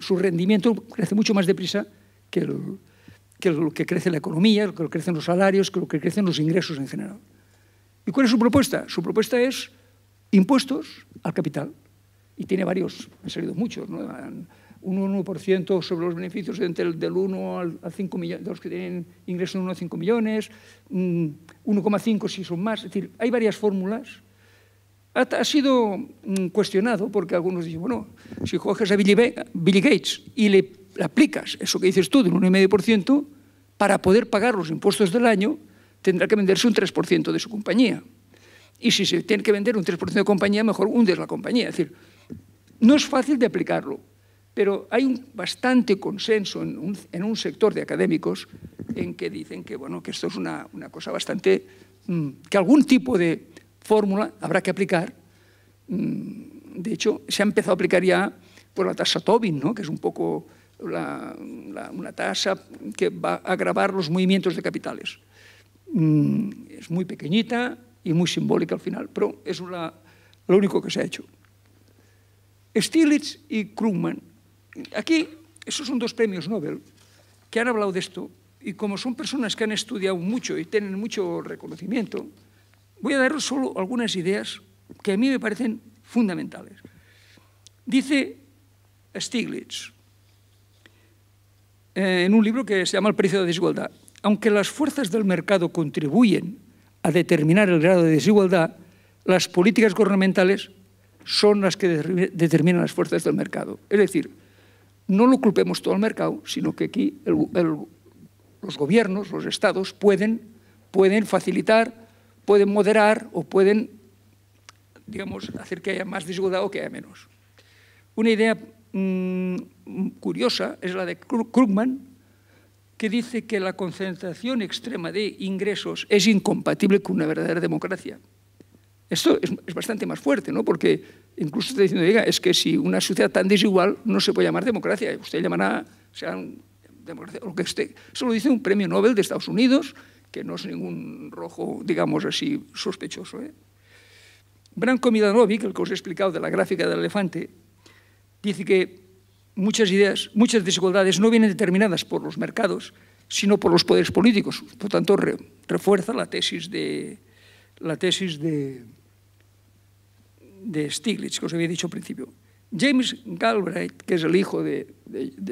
su rendimiento crece mucho más deprisa que, que lo que crece la economía, lo que crecen los salarios, que lo que crecen los ingresos en general. ¿Y cuál es su propuesta? Su propuesta es Impuestos al capital. Y tiene varios, han salido muchos, ¿no? un 1% sobre los beneficios entre del 1 al 5 millones, los que tienen ingresos de 1 a 5 millones, 1,5 mm, si son más. Es decir, hay varias fórmulas. Ha, sido mm, cuestionado porque algunos dicen, bueno, si coges a Bill Billy Gates y le aplicas eso que dices tú del 1,5%, para poder pagar los impuestos del año tendrá que venderse un 3% de su compañía. Y si se tiene que vender un 3% de compañía, mejor hundes la compañía. Es decir, no es fácil de aplicarlo, pero hay un bastante consenso en un, sector de académicos en que dicen que, bueno, que esto es una, cosa bastante... Mm, que algún tipo de fórmula habrá que aplicar. Mm, de hecho, se ha empezado a aplicar ya por la tasa Tobin, que es un poco una tasa que va a agravar los movimientos de capitales. Mm, es muy pequeñita, y muy simbólica al final, pero es lo único que se ha hecho. Stiglitz y Krugman. Aquí, esos son dos premios Nobel que han hablado de esto y como son personas que han estudiado mucho y tienen mucho reconocimiento, voy a daros solo algunas ideas que a mí me parecen fundamentales. Dice Stiglitz, eh, en un libro que se llama El precio de la desigualdad, aunque las fuerzas del mercado contribuyen a determinar el grado de desigualdad, las políticas gubernamentales son las que determinan las fuerzas del mercado. Es decir, no lo culpemos todo al mercado, sino que aquí los gobiernos, los estados, pueden, facilitar, pueden moderar o pueden, digamos, hacer que haya más desigualdad o que haya menos. Una idea mm, curiosa es la de Krugman, que dice que la concentración extrema de ingresos es incompatible con una verdadera democracia. Esto es, bastante más fuerte, ¿no? Porque incluso está diciendo, diga, es que si una sociedad tan desigual no se puede llamar democracia, usted llamará, sea democracia, lo que esté. Eso lo dice un premio Nobel de Estados Unidos, que no es ningún rojo, digamos así, sospechoso. ¿eh? Branko Milanovic, el que os he explicado de la gráfica del elefante, dice que muchas ideas, muchas desigualdades no vienen determinadas por los mercados, sino por los poderes políticos. Por tanto, refuerza la tesis de la tesis de, Stiglitz, que os había dicho al principio. James Galbraith, que es el hijo de,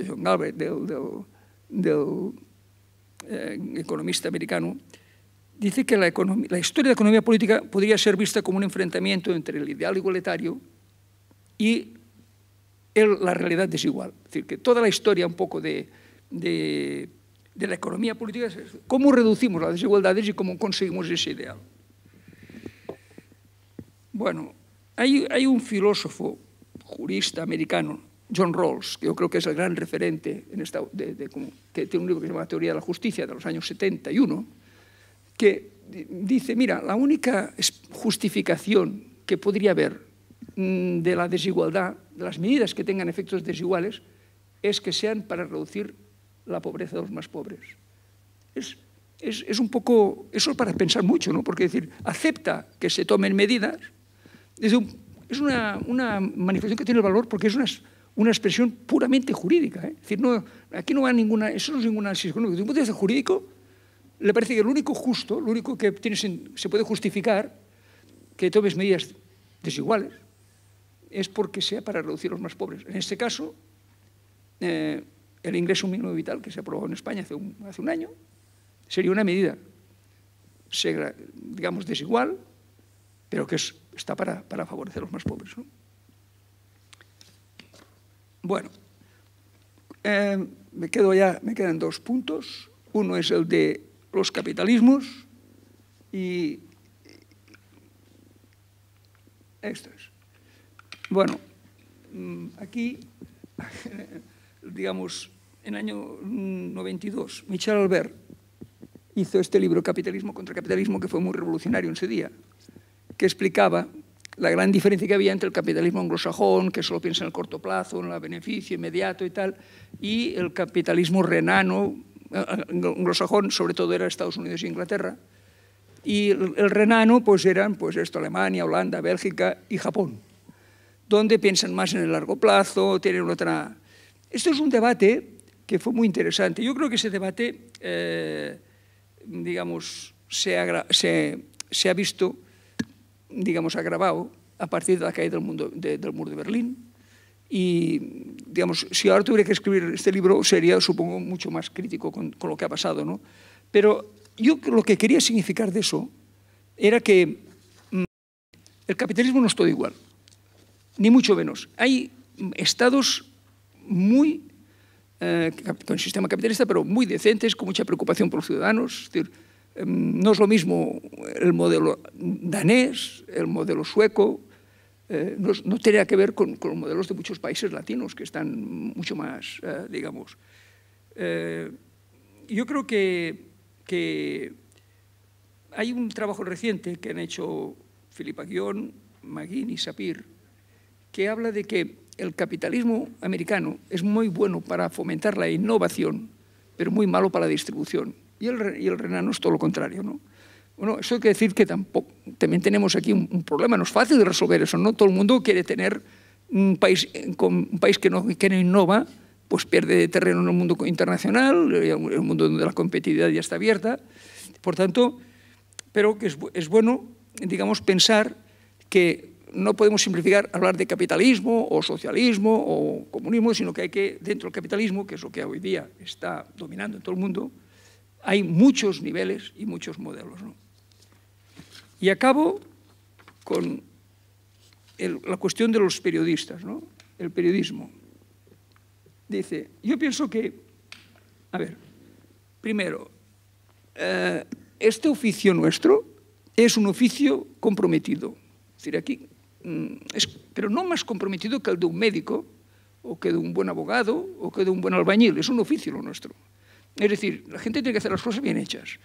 John Galbraith, del, eh, economista americano, dice que la, la historia de la economía política podría ser vista como un enfrentamiento entre el ideal igualitario y la realidad desigual. Es decir, que toda la historia un poco de, la economía política es cómo reducimos las desigualdades y cómo conseguimos ese ideal. Bueno, hay, hay un filósofo jurista americano, John Rawls, que yo creo que es el gran referente, en esta, que tiene un libro que se llama Teoría de la Justicia de los años 71, que dice, mira, la única justificación que podría haber Mm, de la desigualdad, de las medidas que tengan efectos desiguales, es que sean para reducir la pobreza de los más pobres. Es, un poco, eso es para pensar mucho, ¿no? porque decir, acepta que se tomen medidas, es, una, manifestación que tiene valor porque es una, expresión puramente jurídica. ¿eh? Es decir, aquí no va ninguna, eso no es ninguna, análisis Desde un punto de vista jurídico, le parece que lo único justo, lo único que se puede justificar que tomes medidas desiguales, es porque sea para reducir a los más pobres. En este caso, eh, el ingreso mínimo vital que se aprobó en España hace un, hace un año sería una medida, digamos, desigual, pero que está para, favorecer a los más pobres. Bueno, eh, me, quedo ya, me quedan dos puntos. Uno es el de los capitalismos y... Esto es. Bueno, mm, aquí, digamos, en el año 92, mm, Michel Albert hizo este libro, Capitalismo contra Capitalismo, que fue muy revolucionario en ese día, que explicaba la gran diferencia que había entre el capitalismo anglosajón, que solo piensa en el corto plazo, en el beneficio inmediato y tal, y el capitalismo renano, eh, anglosajón sobre todo era Estados Unidos e Inglaterra, y el renano pues eran pues esto, Alemania, Holanda, Bélgica y Japón donde piensan más en el largo plazo, tienen otra... Esto es un debate que fue muy interesante. Yo creo que ese debate, eh, digamos, se ha, visto, digamos, agravado a partir de la caída del, mundo, del muro de Berlín. Y, digamos, si ahora tuviera que escribir este libro, sería, supongo, mucho más crítico con, lo que ha pasado, ¿no? Pero yo lo que quería significar de eso era que mm, el capitalismo no es todo igual ni mucho menos. Hay estados muy, eh, con sistema capitalista, pero muy decentes, con mucha preocupación por los ciudadanos. Em, no es lo mismo el modelo danés, el modelo sueco, eh, no, no, tiene que ver con, los modelos de muchos países latinos que están mucho más, eh, digamos. yo creo que, hay un trabajo reciente que han hecho Filipa Guión, Maguín y Sapir, que habla de que el capitalismo americano es muy bueno para fomentar la innovación, pero muy malo para la distribución. Y el, y el renano es todo lo contrario, ¿no? Bueno, eso hay que decir que tampoco, también tenemos aquí un, problema, no es fácil de resolver eso, ¿no? Todo el mundo quiere tener un país, eh, con un país que, no, que innova, pues pierde terreno en el mundo internacional, eh, en el mundo donde la competitividad ya está abierta. Por tanto, pero que es, es bueno, digamos, pensar que no podemos simplificar hablar de capitalismo o socialismo o comunismo, sino que hay que, dentro del capitalismo, que es lo que hoy día está dominando en todo el mundo, hay muchos niveles y muchos modelos. Y acabo con la cuestión de los periodistas, ¿no? el periodismo. Dice, yo pienso que, a ver, primero, eh, este oficio nuestro es un oficio comprometido. Es decir, aquí Mm, pero no más comprometido que el de un médico, o que de un buen abogado, o que de un buen albañil. Es un oficio lo nuestro. Es decir, la gente tiene que hacer las cosas bien hechas.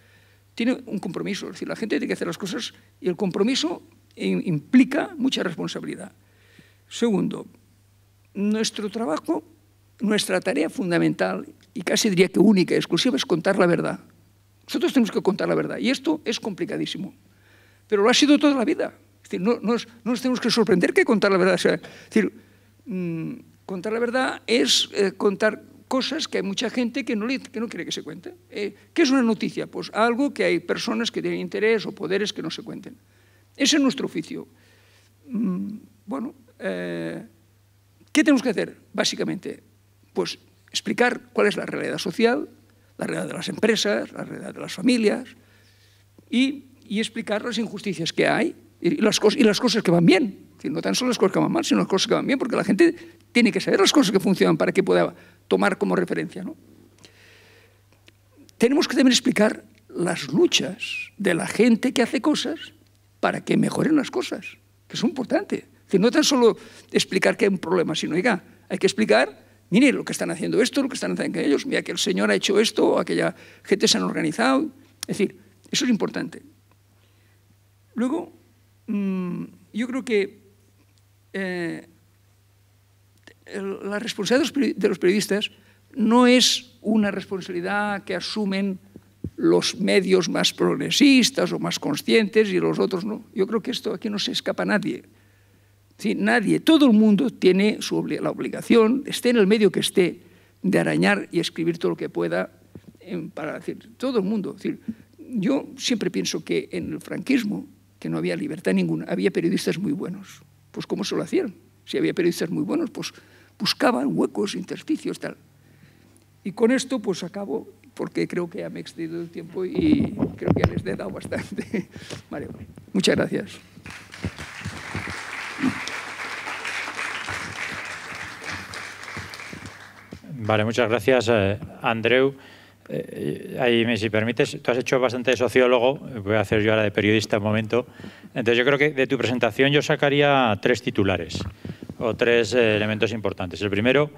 Tiene un compromiso. Es decir, la gente tiene que hacer las cosas y el compromiso implica mucha responsabilidad. Segundo, nuestro trabajo, nuestra tarea fundamental y casi diría que única, y exclusiva, es contar la verdad. Nosotros tenemos que contar la verdad y esto es complicadísimo. Pero lo ha sido toda la vida no, nos tenemos que sorprender que contar la verdad. sea, decir, mm, contar la verdad es eh, contar cosas que hay mucha gente que no, quiere que se cuente. Eh, ¿Qué es una noticia? Pues algo que hay personas que tienen interés o poderes que no se cuenten. Ese es nuestro oficio. Mm, bueno, eh, ¿qué tenemos que hacer? Básicamente, pues explicar cuál es la realidad social, la realidad de las empresas, la realidad de las familias y explicar las injusticias que hay y las, cosas, y las cosas que van bien. No tan solo las cosas que van mal, sino las cosas que van bien, porque la gente tiene que saber las cosas que funcionan para que pueda tomar como referencia. ¿no? Tenemos que también explicar las luchas de la gente que hace cosas para que mejoren las cosas, que es importante. no tan solo explicar que hay un problema, sino, hay que explicar, mire, lo que están haciendo esto, lo que están haciendo ellos, mira que el señor ha hecho esto, aquella gente se han organizado. Es decir, eso es importante. Luego, Mm, yo creo que eh, la responsabilidad de los periodistas no es una responsabilidad que asumen los medios más progresistas o más conscientes y los otros no. Yo creo que esto aquí no se escapa a nadie. nadie, todo el mundo tiene la obligación, esté en el medio que esté, de arañar y escribir todo lo que pueda eh, para decir, todo el mundo. yo siempre pienso que en el franquismo que no había libertad ninguna. Había periodistas muy buenos. Pues ¿cómo se lo hacían? Si había periodistas muy buenos, pues buscaban huecos, intersticios, tal. Y con esto pues acabo, porque creo que ya me he extendido el tiempo y creo que les he dado bastante. Vale, Muchas gracias. Vale, muchas gracias, eh, Andreu eh, ahí, si permites, tú has hecho bastante de sociólogo, voy a hacer yo ahora de periodista un momento. Entonces, yo creo que de tu presentación yo sacaría tres titulares o tres eh, elementos importantes. El primero,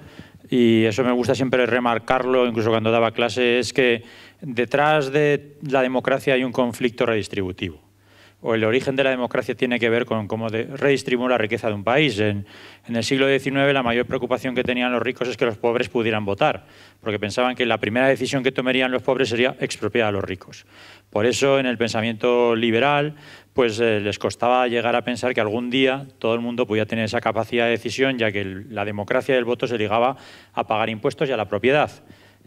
y eso me gusta siempre remarcarlo, incluso cuando daba clase, es que detrás de la democracia hay un conflicto redistributivo o el origen de la democracia tiene que ver con cómo redistribuir la riqueza de un país. En, el siglo XIX la mayor preocupación que tenían los ricos es que los pobres pudieran votar, porque pensaban que la primera decisión que tomarían los pobres sería expropiar a los ricos. Por eso en el pensamiento liberal pues eh, les costaba llegar a pensar que algún día todo el mundo podía tener esa capacidad de decisión, ya que la democracia del voto se ligaba a pagar impuestos y a la propiedad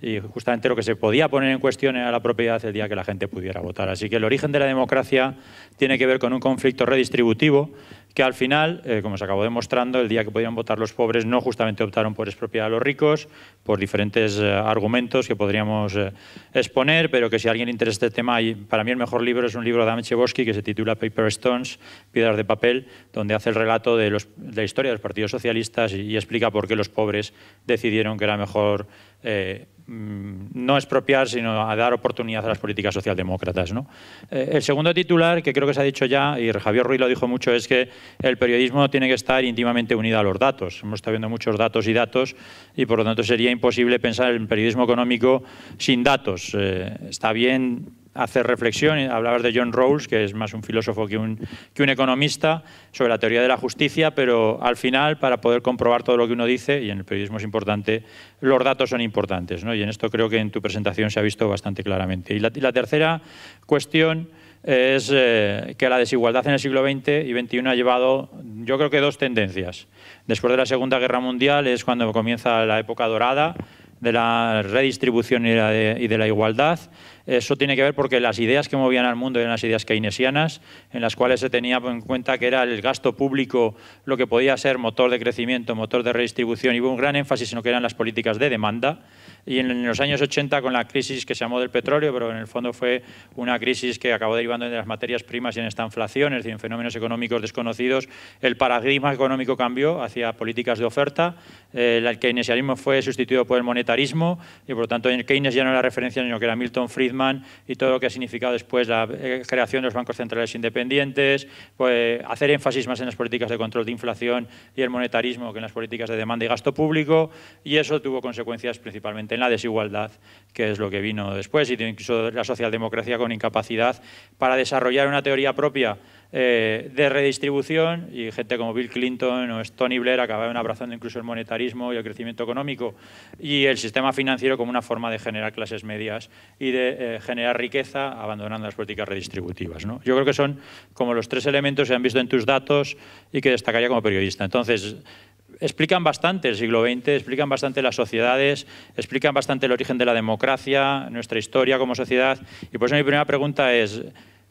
y justamente lo que se podía poner en cuestión era la propiedad el día que la gente pudiera votar. Así que el origen de la democracia tiene que ver con un conflicto redistributivo que al final, eh, como se acabó demostrando, el día que podían votar los pobres no justamente optaron por expropiar a los ricos, por diferentes eh, argumentos que podríamos eh, exponer, pero que si alguien interesa este tema, para mí el mejor libro es un libro de Adam Chebosky que se titula Paper Stones, Piedras de Papel, donde hace el relato de, la historia de los partidos socialistas y, explica por qué los pobres decidieron que era mejor mm, no expropiar, sino a dar oportunidad a las políticas socialdemócratas. el segundo titular, que creo que se ha dicho ya, y Javier Ruiz lo dijo mucho, es que el periodismo tiene que estar íntimamente unido a los datos. Hemos estado viendo muchos datos y datos y por lo tanto sería imposible pensar en periodismo económico sin datos. Eh, está bien hacer reflexión, hablabas de John Rawls, que es más un filósofo que un, economista, sobre la teoría de la justicia, pero al final, para poder comprobar todo lo que uno dice, y en el periodismo es importante, los datos son importantes. ¿no? Y en esto creo que en tu presentación se ha visto bastante claramente. Y la, y la tercera cuestión es eh, que la desigualdad en el siglo XX y XXI ha llevado, yo creo que dos tendencias. Después de la Segunda Guerra Mundial es cuando comienza la época dorada de la redistribución y de la igualdad, eso tiene que ver porque las ideas que movían al mundo eran las ideas keynesianas, en las cuales se tenía en cuenta que era el gasto público lo que podía ser motor de crecimiento, motor de redistribución, y hubo un gran énfasis en lo que eran las políticas de demanda. Y en los años 80, con la crisis que se llamó del petróleo, pero en el fondo fue una crisis que acabó derivando en las materias primas y en esta inflación, es decir, en fenómenos económicos desconocidos, el paradigma económico cambió hacia políticas de oferta, eh, el keynesianismo fue sustituido por el monetarismo, y por lo tanto Keynes ya no era referencia, sino que era Milton Friedman, y todo lo que ha significado después la creación de los bancos centrales independientes, pues, hacer énfasis más en las políticas de control de inflación y el monetarismo que en las políticas de demanda y gasto público, y eso tuvo consecuencias principalmente en la desigualdad, que es lo que vino después, y incluso la socialdemocracia con incapacidad para desarrollar una teoría propia eh, de redistribución y gente como Bill Clinton o Tony Blair acabaron abrazando incluso el monetarismo y el crecimiento económico y el sistema financiero como una forma de generar clases medias y de eh, generar riqueza abandonando las políticas redistributivas. ¿no? Yo creo que son como los tres elementos que han visto en tus datos y que destacaría como periodista. Entonces, explican bastante el siglo XX, explican bastante las sociedades, explican bastante el origen de la democracia, nuestra historia como sociedad. Y por eso mi primera pregunta es,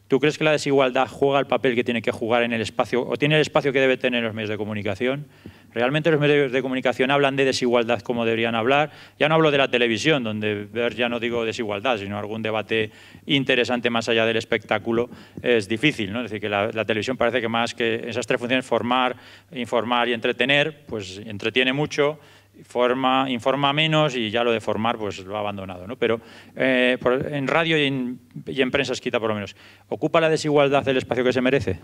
¿Tú crees que la desigualdad juega el papel que tiene que jugar en el espacio o tiene el espacio que debe tener los medios de comunicación? Realmente los medios de comunicación hablan de desigualdad como deberían hablar. Ya no hablo de la televisión, donde ver ya no digo desigualdad, sino algún debate interesante más allá del espectáculo es difícil. ¿no? Es decir, que la, televisión parece que más que esas tres funciones, formar, informar y entretener, pues entretiene mucho, forma, informa menos y ya lo de formar pues lo ha abandonado. ¿no? Pero eh, en radio y en, y en, prensa por lo menos, ¿ocupa la desigualdad el espacio que se merece?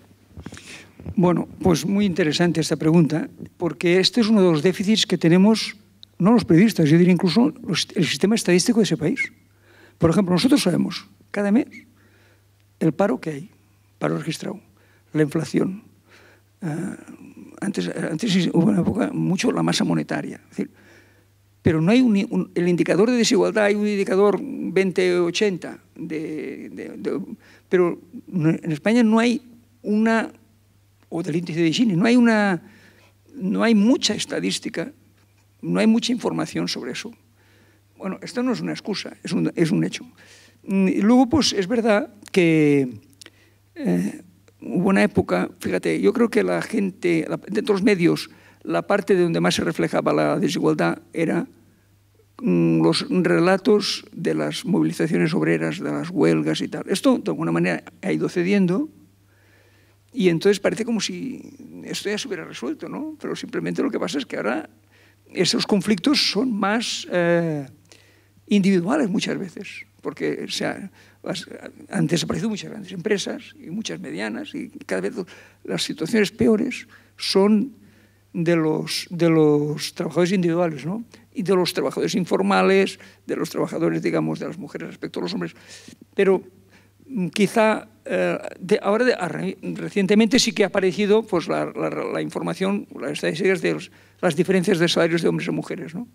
Bueno, pues muy interesante esta pregunta, porque este es uno de los déficits que tenemos, no los periodistas, yo diría incluso el sistema estadístico de ese país. Por ejemplo, nosotros sabemos cada mes el paro que hay, paro registrado, la inflación, eh, antes, hubo mucho la masa monetaria. pero no hay el indicador de desigualdad, hay un indicador 20-80, de, pero en España no hay una, o del índice de Gini, no hay, una, no hay mucha estadística, no hay mucha información sobre eso. Bueno, esto no es una excusa, es un, hecho. Mm, luego, pues es verdad que eh, hubo una época, fíjate, yo creo que la gente, dentro de los medios, la parte de donde más se reflejaba la desigualdad era mm, los relatos de las movilizaciones obreras, de las huelgas y tal. Esto, de alguna manera, ha ido cediendo y entonces parece como si esto ya se hubiera resuelto, ¿no? Pero simplemente lo que pasa es que ahora esos conflictos son más eh, individuales muchas veces, porque o sea, han desaparecido muchas grandes empresas y muchas medianas y cada vez las situaciones peores son de los, trabajadores individuales, ¿no? Y de los trabajadores informales, de los trabajadores, digamos, de las mujeres respecto a los hombres. Pero mm, quizá eh, ahora recientemente sí que ha aparecido pues, la, información, las estadísticas de las diferencias de salarios de hombres y mujeres, ¿no?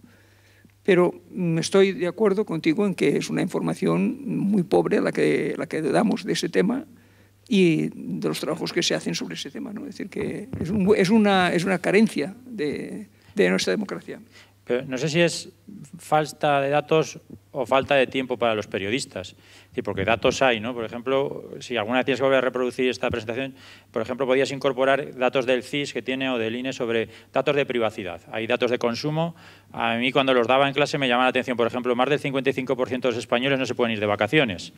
pero mm, estoy de acuerdo contigo en que es una información muy pobre la que, la que damos de ese tema y de los trabajos que se hacen sobre ese tema. ¿no? Es decir, que es, una, es una carencia de, de nuestra democracia. no sé si es falta de datos o falta de tiempo para los periodistas. porque datos hay, ¿no? Por ejemplo, si alguna vez tienes que volver a reproducir esta presentación, por ejemplo, podías incorporar datos del CIS que tiene o del INE sobre datos de privacidad. Hay datos de consumo, a mí cuando los daba en clase me llamaba la atención, por ejemplo, más del 55% de los españoles no se pueden ir de vacaciones.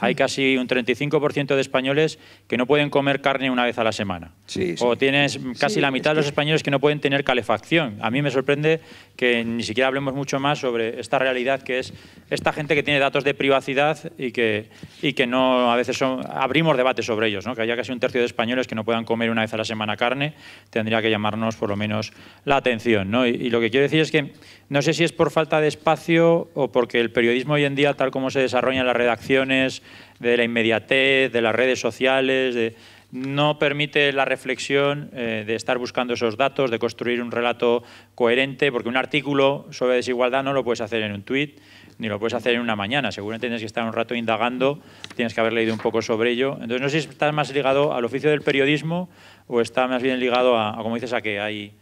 Hay hmm. casi un 35% de españoles que no pueden comer carne una vez a la semana. O tienes casi la mitad de los españoles que no pueden tener calefacción. A mí me sorprende que ni siquiera hablemos mucho más sobre esta realidad que es esta gente que tiene datos de privacidad y que, y que no a veces abrimos debates sobre ellos, que haya casi un tercio de españoles que no puedan comer una vez a la semana carne, tendría que llamarnos por lo menos la atención. y lo que quiero decir es que no sé si es por falta de espacio o porque el periodismo hoy en día, tal como se desarrolla en las redacciones, de la inmediatez, de las redes sociales, no permite la reflexión eh, de estar buscando esos datos, de construir un relato coherente, porque un artículo sobre desigualdad no lo puedes hacer en un tuit, ni lo puedes hacer en una mañana. Seguramente tienes que estar un rato indagando, tienes que haber leído un poco sobre ello. Entonces, no sé si estás más ligado al oficio del periodismo o está más bien ligado a como dices, a que hay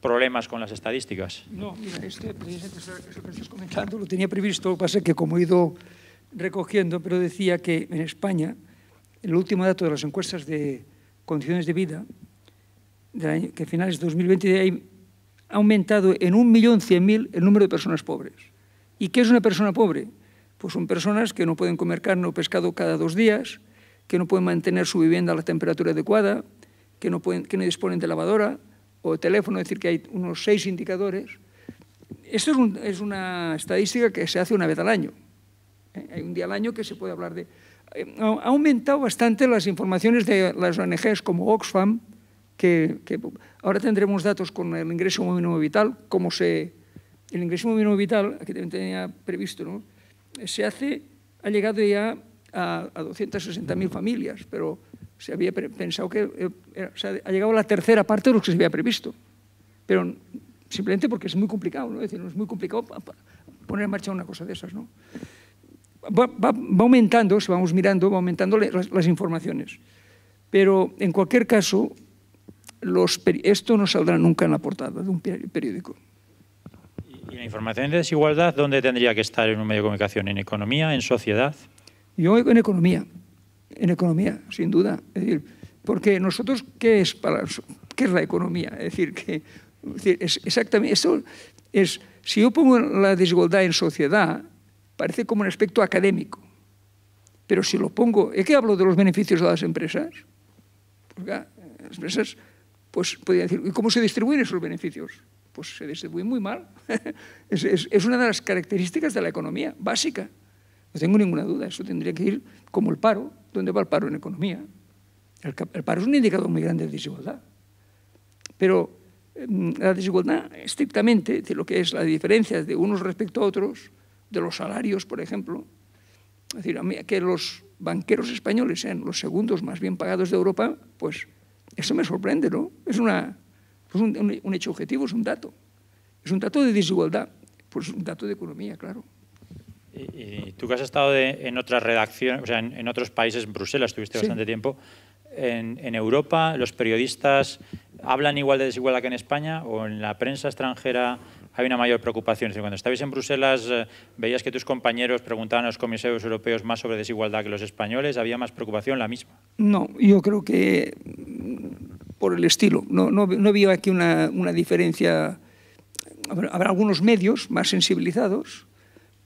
problemas con las estadísticas? No, mira, este, presidente, que comentando lo tenía previsto, lo que pasa que como he ido recogiendo, pero decía que en España, el último dato de las encuestas de condiciones de vida, que a finales de 2020 ha aumentado en un millón cien mil el número de personas pobres. ¿Y qué es una persona pobre? Pues son personas que no pueden comer carne o pescado cada dos días, que no pueden mantener su vivienda a la temperatura adecuada, que no, que no disponen de lavadora, o teléfono, es decir, que hay unos seis indicadores. Esto es, una estadística que se hace una vez al año. ¿eh? Hay un día al año que se puede hablar de... Eh, ha aumentado bastante las informaciones de las ONGs como Oxfam, que, ahora tendremos datos con el ingreso mínimo vital, como se... El ingreso mínimo vital, que también tenía previsto, ¿no? se hace, ha llegado ya a, a 260.000 familias, pero se había pensado que eh, o sea, ha llegado la tercera parte de lo que se había previsto. Pero simplemente porque es muy complicado, ¿no? Es es muy complicado poner en marcha una cosa de esas, ¿no? Va, aumentando, si vamos mirando, va aumentando las, informaciones. Pero en cualquier caso, los, esto no saldrá nunca en la portada de un periódico. ¿Y la información de desigualdad dónde tendría que estar en un medio de comunicación? ¿En economía? ¿En sociedad? Yo en economía en economía, sin duda. Es decir, porque nosotros, ¿qué es, para, qué es la economía? Es decir, que, es exactamente, es, si yo pongo la desigualdad en sociedad, parece como un aspecto académico. Pero si lo pongo, ¿es que hablo de los beneficios de las empresas? Porque las empresas, pues podría decir, ¿y cómo se distribuyen esos beneficios? Pues se distribuyen muy mal. es una de las características de la economía básica. No tengo ninguna duda, eso tendría que ir como el paro. ¿Dónde va el paro en economía? El, paro es un indicador muy grande de desigualdad. Pero mm, la desigualdad estrictamente, de lo que es la diferencia de unos respecto a otros, de los salarios, por ejemplo, es decir, a mí, que los banqueros españoles sean los segundos más bien pagados de Europa, pues eso me sorprende, ¿no? Es una, pues un hecho objetivo, es un dato. Es un dato de desigualdad, pues es un dato de economía, claro. Y, tú que has estado en otras redacciones, o sea, en, otros países, en Bruselas estuviste bastante tiempo, en, Europa los periodistas hablan igual de desigualdad que en España o en la prensa extranjera hay una mayor preocupación? Si cuando estabais en Bruselas, eh, ¿veías que tus compañeros preguntaban a los comisarios europeos más sobre desigualdad que los españoles? ¿Había más preocupación la misma? No, yo creo que mm, por el estilo. No, no, no veo aquí una, diferencia. habrá algunos medios más sensibilizados,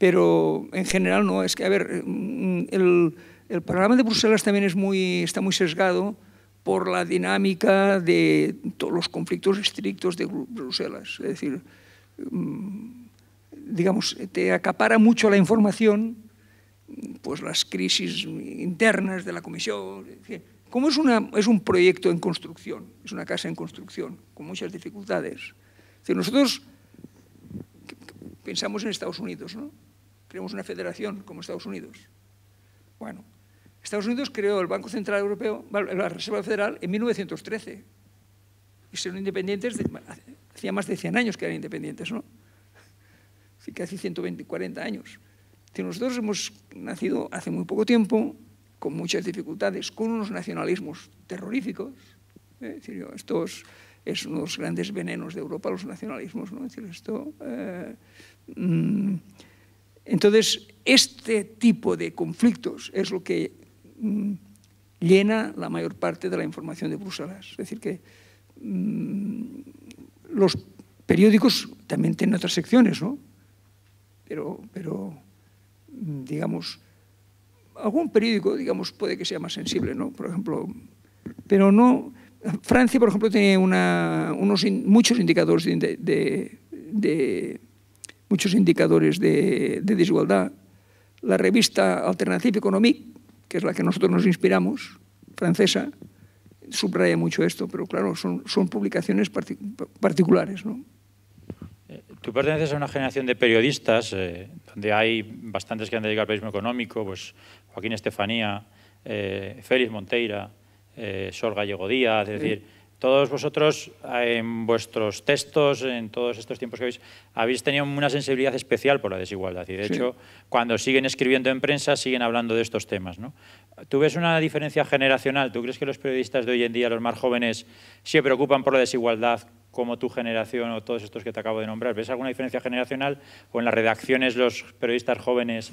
pero en general no. Es que, a ver, mm, el, programa de Bruselas también está muy sesgado por la dinámica de todos los conflictos estrictos de Bruselas. Es decir, mm, digamos, te acapara mucho la información, pues las crisis internas de la Comisión. Como es, una, es un proyecto en construcción, es una casa en construcción, con muchas dificultades. Es nosotros pensamos en Estados Unidos, ¿no? Queremos una federación como Estados Unidos. Bueno, Estados Unidos creó el Banco Central Europeo, la Reserva Federal, en 1913. Y son independientes, hacía más de 100 años que eran independientes, ¿no? Así que hace 120, 40 años. nosotros hemos nacido hace muy poco tiempo, con muchas dificultades, con unos nacionalismos terroríficos. ¿eh? Es decir, esto es, uno de los grandes venenos de Europa, los nacionalismos. ¿no? decir, esto... Eh, mm, entonces, este tipo de conflictos es lo que mm, llena la mayor parte de la información de Bruselas. Es decir, que mm, los periódicos también tienen otras secciones, ¿no? Pero, pero mm, digamos, algún periódico, digamos, puede que sea más sensible, ¿no? Por ejemplo, pero no... Francia, por ejemplo, tiene unos, muchos indicadores de muchos indicadores de, desigualdad. La revista Alternative Economique, que es la que nosotros nos inspiramos, francesa, subraya mucho esto, pero claro, son, publicaciones particulares. Eh, tú perteneces a una generación de periodistas eh, donde hay bastantes que han dedicado al periodismo económico, pues Joaquín Estefanía, eh, Félix Monteira, eh, Sol Gallego Díaz, es decir, todos vosotros eh, en vuestros textos, en todos estos tiempos que habéis, habéis tenido una sensibilidad especial por la desigualdad. Y de hecho, cuando siguen escribiendo en prensa, siguen hablando de estos temas. ¿Tú ves una diferencia generacional? ¿Tú crees que los periodistas de hoy en día, los más jóvenes, se preocupan por la desigualdad como tu generación o todos estos que te acabo de nombrar? ¿Ves alguna diferencia generacional? ¿O en las redacciones los periodistas jóvenes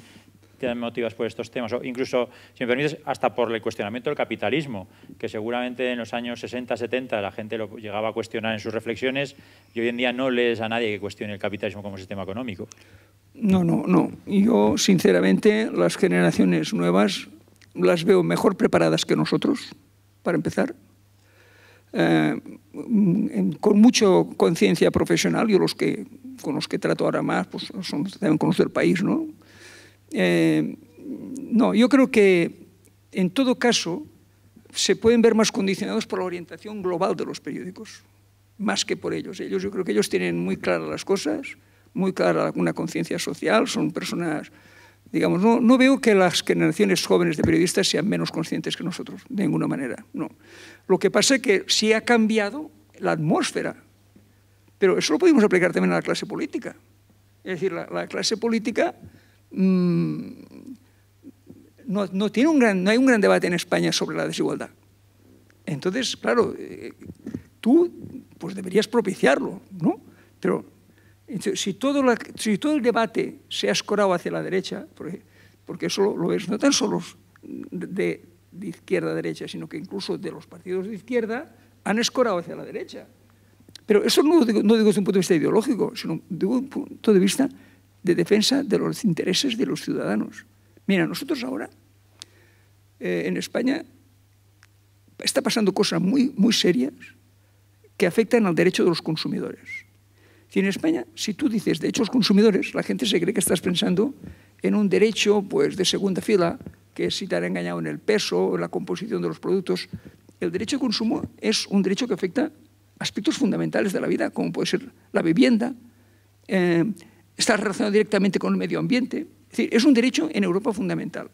motivas motivas por estos temas, o incluso, si me permites, hasta por el cuestionamiento del capitalismo, que seguramente en los años 60, 70 la gente lo llegaba a cuestionar en sus reflexiones y hoy en día no lees a nadie que cuestione el capitalismo como sistema económico. No, no, no. Yo, sinceramente, las generaciones nuevas las veo mejor preparadas que nosotros, para empezar. Eh, mm, con mucho conciencia profesional, yo los que con los que trato ahora más, pues son también con país, ¿no? Eh, no, yo creo que en todo caso se pueden ver más condicionados por la orientación global de los periódicos, más que por ellos. yo creo que ellos tienen muy claras las cosas, muy clara una conciencia social, son personas, digamos, no, no veo que las generaciones jóvenes de periodistas sean menos conscientes que nosotros, de ninguna manera, no. Lo que pasa es que sí ha cambiado la atmósfera, pero eso lo podemos aplicar también a la clase política. Es decir, la clase política Mm, no, tiene un no hay un gran debate en España sobre la desigualdad. Entonces, claro, eh, tú pues deberías propiciarlo, ¿no? Pero si todo, si todo el debate se ha escorado hacia la derecha, porque, eso lo, ves no tan solo de, izquierda a derecha, sino que incluso de los partidos de izquierda han escorado hacia la derecha. Pero eso no digo, digo desde un punto de vista ideológico, sino desde un punto de vista de defensa de los intereses de los ciudadanos. Mira, nosotros ahora eh, en España está pasando cosas muy, muy serias que afectan al derecho de los consumidores. Y en España, si tú dices derechos consumidores, la gente se cree que estás pensando en un derecho pues, de segunda fila, que si te han engañado en el peso, en la composición de los productos. El derecho de consumo es un derecho que afecta aspectos fundamentales de la vida, como puede ser la vivienda, eh, está relacionado directamente con el medio ambiente. Es decir, es un derecho en Europa fundamental.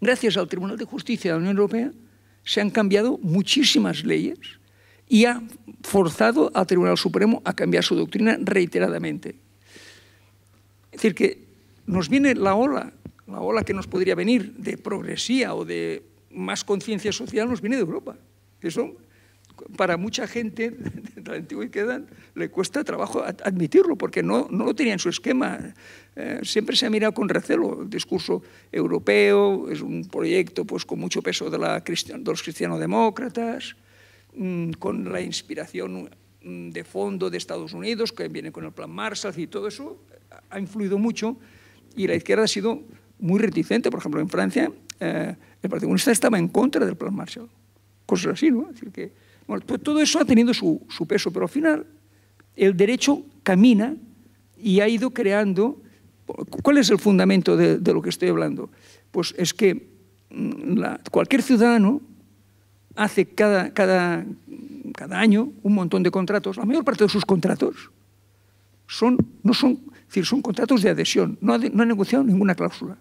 Gracias al Tribunal de Justicia de la Unión Europea se han cambiado muchísimas leyes y ha forzado al Tribunal Supremo a cambiar su doctrina reiteradamente. Es decir, que nos viene la ola, la ola que nos podría venir de progresía o de más conciencia social, nos viene de Europa. Eso para mucha gente de la antigüedad le cuesta trabajo admitirlo, porque no, no lo tenía en su esquema. Eh, siempre se ha mirado con recelo el discurso europeo, es un proyecto pues, con mucho peso de, la los cristianodemócratas, mm, con la inspiración mm, de fondo de Estados Unidos, que viene con el plan Marshall y todo eso ha influido mucho y la izquierda ha sido muy reticente. Por ejemplo, en Francia eh, el Partido Comunista estaba en contra del plan Marshall, cosas así, ¿no? Es decir, que bueno, pues todo eso ha tenido su, peso, pero al final el derecho camina y ha ido creando... ¿Cuál es el fundamento de, lo que estoy hablando? Pues es que mm, cualquier ciudadano hace cada, año un montón de contratos. La mayor parte de sus contratos son, no son, decir, son contratos de adhesión, no no ha negociado ninguna cláusula.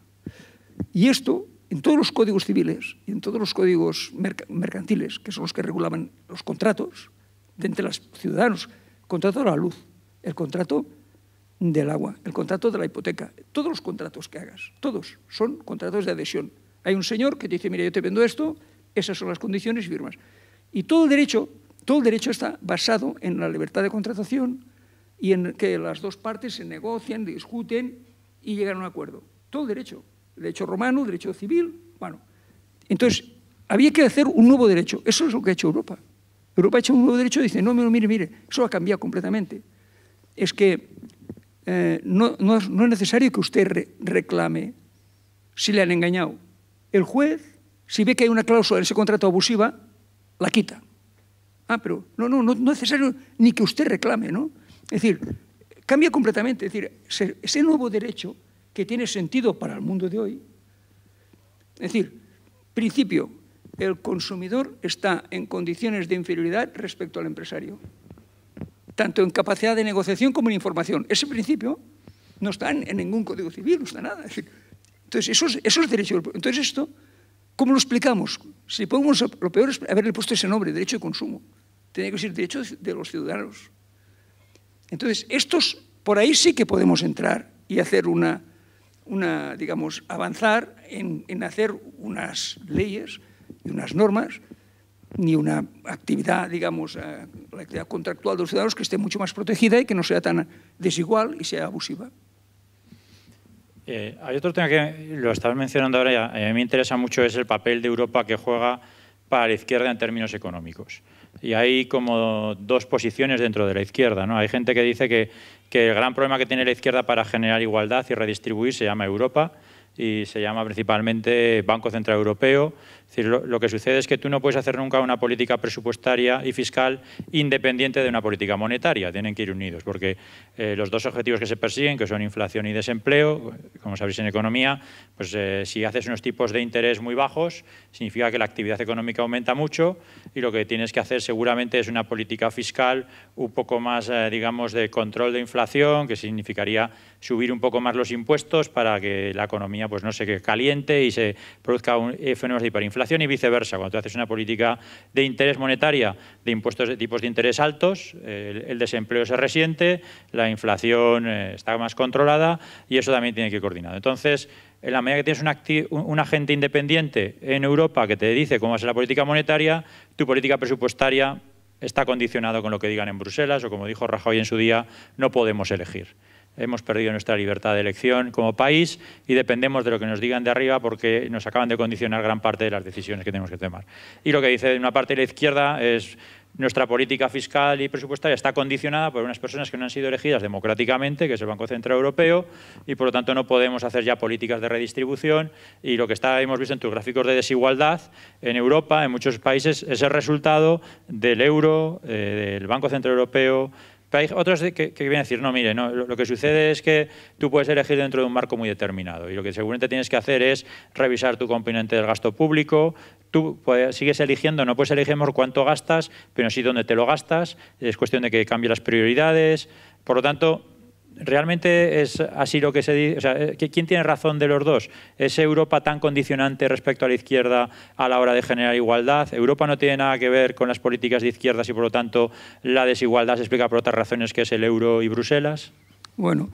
Y esto en todos los códigos civiles y en todos los códigos mercantiles, que son los que regulaban los contratos de entre los ciudadanos, el contrato de la luz, el contrato del agua, el contrato de la hipoteca, todos los contratos que hagas, todos son contratos de adhesión. Hay un señor que te dice, mira, yo te vendo esto, esas son las condiciones y firmas. Y todo el derecho, todo el derecho está basado en la libertad de contratación y en que las dos partes se negocian, discuten y llegan a un acuerdo. Todo el derecho derecho romano, derecho civil, bueno. Entonces, había que hacer un nuevo derecho. Eso es lo que ha hecho Europa. Europa ha hecho un nuevo derecho y dice, no, mire, mire, eso ha cambiado completamente. Es que eh, no, es, necesario que usted reclame si le han engañado. El juez, si ve que hay una cláusula en ese contrato abusiva, la quita. Ah, pero no, no, no es necesario ni que usted reclame, ¿no? Es decir, cambia completamente. Es decir, ese nuevo derecho que tiene sentido para el mundo de hoy. Es decir, principio, el consumidor está en condiciones de inferioridad respecto al empresario, tanto en capacidad de negociación como en información. Ese principio no está en, ningún código civil, no está nada. Es eso entonces, esos, esos derechos, entonces esto, ¿cómo lo explicamos? Si podemos, lo peor es haberle puesto ese nombre, derecho de consumo. Tiene que ser derecho de los ciudadanos. Entonces, estos, por ahí sí que podemos entrar y hacer una una, digamos, avanzar en, en hacer unas leyes y unas normas ni una actividad, digamos, eh, la actividad contractual de los ciudadanos que esté mucho más protegida y que no sea tan desigual y sea abusiva. Eh, hay otro tema que lo estabas mencionando ahora y a mí me interesa mucho es el papel de Europa que juega para la izquierda en términos económicos y hay como dos posiciones dentro de la izquierda. ¿no? Hay gente que dice que, que, el gran problema que tiene la izquierda para generar igualdad y redistribuir se llama Europa y se llama principalmente Banco Central Europeo, lo, que sucede es que tú no puedes hacer nunca una política presupuestaria y fiscal independiente de una política monetaria, tienen que ir unidos, porque eh, los dos objetivos que se persiguen, que son inflación y desempleo, como sabéis en economía, pues eh, si haces unos tipos de interés muy bajos, significa que la actividad económica aumenta mucho y lo que tienes que hacer seguramente es una política fiscal un poco más, eh, digamos, de control de inflación, que significaría subir un poco más los impuestos para que la economía pues no se caliente y se produzca un, eh, fenómeno de hiperinflación y viceversa. Cuando tú haces una política de interés monetaria, de impuestos de tipos de interés altos, el, desempleo se resiente, la inflación eh, está más controlada y eso también tiene que coordinar. coordinado. Entonces, en la medida que tienes un, agente independiente en Europa que te dice cómo va a ser la política monetaria, tu política presupuestaria está condicionado con lo que digan en Bruselas o como dijo Rajoy en su día, no podemos elegir hemos perdido nuestra libertad de elección como país y dependemos de lo que nos digan de arriba porque nos acaban de condicionar gran parte de las decisiones que tenemos que tomar. Y lo que dice una parte de la izquierda es nuestra política fiscal y presupuestaria está condicionada por unas personas que no han sido elegidas democráticamente, que es el Banco Central Europeo, y por lo tanto no podemos hacer ya políticas de redistribución. Y lo que está, hemos visto en tus gráficos de desigualdad en Europa, en muchos países, es el resultado del euro, eh, del Banco Central Europeo, hay otros que, vienen a decir, no, mire, no, lo, que sucede es que tú puedes elegir dentro de un marco muy determinado y lo que seguramente tienes que hacer es revisar tu componente del gasto público, tú sigues eligiendo, no puedes elegir cuánto gastas, pero sí dónde te lo gastas, es cuestión de que cambie las prioridades, por lo tanto, ¿Realmente es así lo que se dice? Eh, ¿Quién tiene razón de los dos? ¿Es Europa tan condicionante respecto a la izquierda a la hora de generar igualdad? ¿Europa no tiene nada que ver con las políticas de izquierdas y por lo tanto la desigualdad se explica por otras razones que es el euro y Bruselas? Bueno,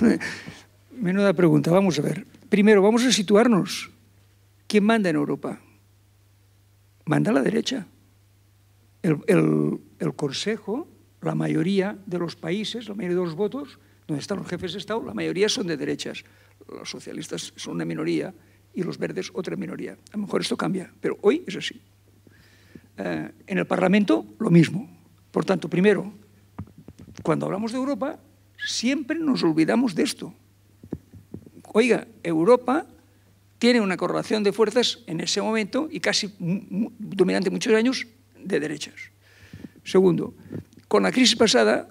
menuda pregunta. Vamos a ver. Primero, vamos a situarnos. ¿Quién manda en Europa? Manda la derecha. el Consejo la mayoría de los países, la mayoría de los votos, donde están los jefes de Estado, la mayoría son de derechas. Los socialistas son una minoría y los verdes otra minoría. A lo mejor esto cambia, pero hoy es así. Eh, en el Parlamento, lo mismo. Por tanto, primero, cuando hablamos de Europa, siempre nos olvidamos de esto. Oiga, Europa tiene una correlación de fuerzas en ese momento y casi dominante muchos años de derechas. Segundo, con la crisis pasada,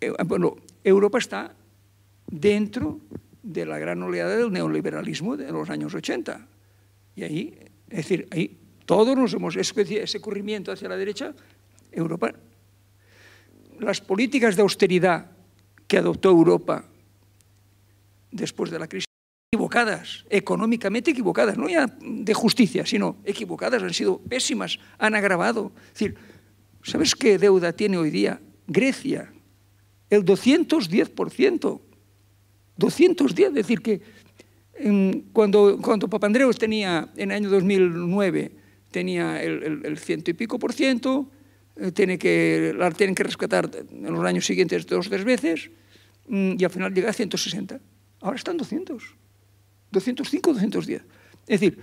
eh, bueno, Europa está dentro de la gran oleada del neoliberalismo de los años 80. Y ahí, es decir, ahí todos nos hemos, ese currimiento hacia la derecha, Europa, las políticas de austeridad que adoptó Europa después de la crisis, equivocadas, económicamente equivocadas, no ya de justicia, sino equivocadas, han sido pésimas, han agravado. Es decir, ¿Sabes qué deuda tiene hoy día Grecia? El 210%. 210, es decir, que em, cuando, cuando tenía, en el año 2009, tenía el, ciento y pico por ciento, eh, tiene que, la tienen que rescatar en los años siguientes dos o tres veces, mm, y al final llega a 160. Ahora están 200. 205, 210. Es decir,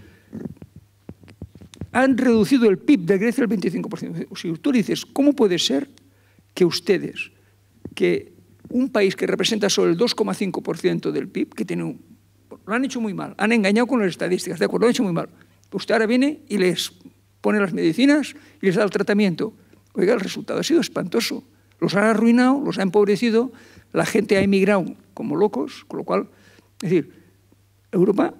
han reducido el PIB de Grecia al 25%. Si tú dices, ¿cómo puede ser que ustedes, que un país que representa solo el 2,5% del PIB, que tiene un, lo han hecho muy mal, han engañado con las estadísticas, de acuerdo, lo han hecho muy mal. Usted ahora viene y les pone las medicinas y les da el tratamiento. Oiga, el resultado ha sido espantoso. Los han arruinado, los ha empobrecido, la gente ha emigrado como locos, con lo cual, es decir, Europa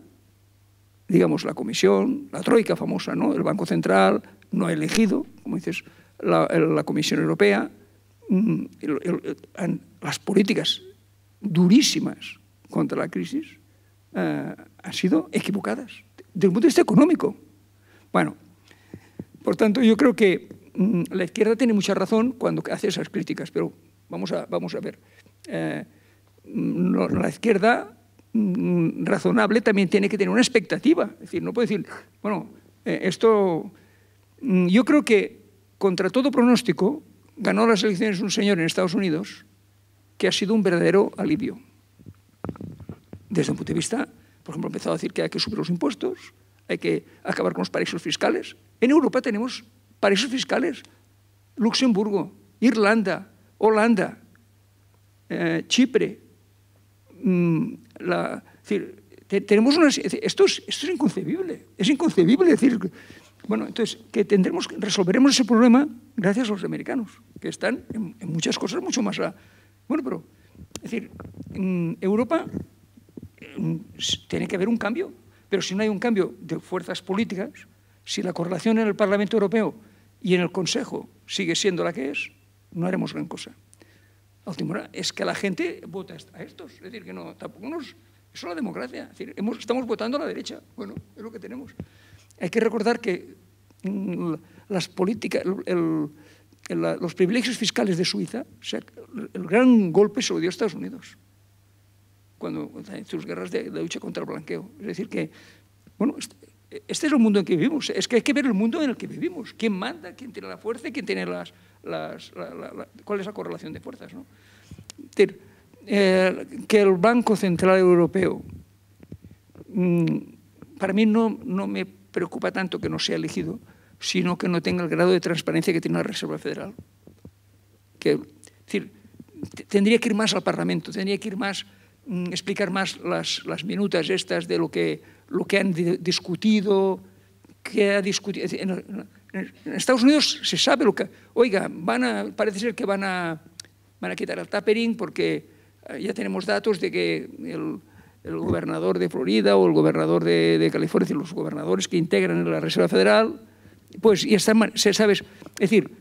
digamos, la comisión, la troika famosa, ¿no? El Banco Central no ha elegido, como dices, la, Comisión Europea, mm, las políticas durísimas contra la crisis eh, han sido equivocadas, desde el punto de vista económico. Bueno, por tanto, yo creo que mm, la izquierda tiene mucha razón cuando hace esas críticas, pero vamos a, vamos a ver. Eh, mm, la izquierda Mm, razonable también tiene que tener una expectativa. Es decir, no puede decir, bueno, eh, esto... Mm, yo creo que contra todo pronóstico ganó las elecciones un señor en Estados Unidos que ha sido un verdadero alivio. Desde un punto de vista, por ejemplo, empezado a decir que hay que subir los impuestos, hay que acabar con los paraísos fiscales. En Europa tenemos paraísos fiscales. Luxemburgo, Irlanda, Holanda, eh, Chipre, mm, tenemos esto, es, esto es inconcebible, es inconcebible decir, bueno, entonces, que tendremos, resolveremos ese problema gracias a los americanos, que están en, muchas cosas mucho más a, bueno, pero, es decir, en Europa tiene que haber un cambio, pero si no hay un cambio de fuerzas políticas, si la correlación en el Parlamento Europeo y en el Consejo sigue siendo la que es, no haremos gran cosa es que la gente vota a estos. Es decir, que no, tampoco nos... Eso es la democracia. Es decir, estamos votando a la derecha. Bueno, es lo que tenemos. Hay que recordar que las políticas, los privilegios fiscales de Suiza, el gran golpe se lo dio a Estados Unidos cuando en sus guerras de, de, lucha contra el blanqueo. Es decir que, bueno, este, este es el mundo en que vivimos. Es que hay que ver el mundo en el que vivimos. ¿Quién manda? ¿Quién tiene la fuerza? ¿Quién tiene las... ¿Cuál es la correlación de fuerzas? Eh, que el Banco Central Europeo... Mm, para mí no, me preocupa tanto que no sea elegido, sino que no tenga el grado de transparencia que tiene la Reserva Federal. decir, tendría que ir más al Parlamento, tendría que ir más Mm, explicar más las, minutas estas de lo que, lo que han discutido, que ha discutido. En, Estados Unidos se sabe lo que... Oiga, van a, parece ser que van a, van a quitar el tapering porque eh, ya tenemos datos de que el, gobernador de Florida o el gobernador de, de California, los gobernadores que integran la Reserva Federal, pues y están, se sabes, es decir,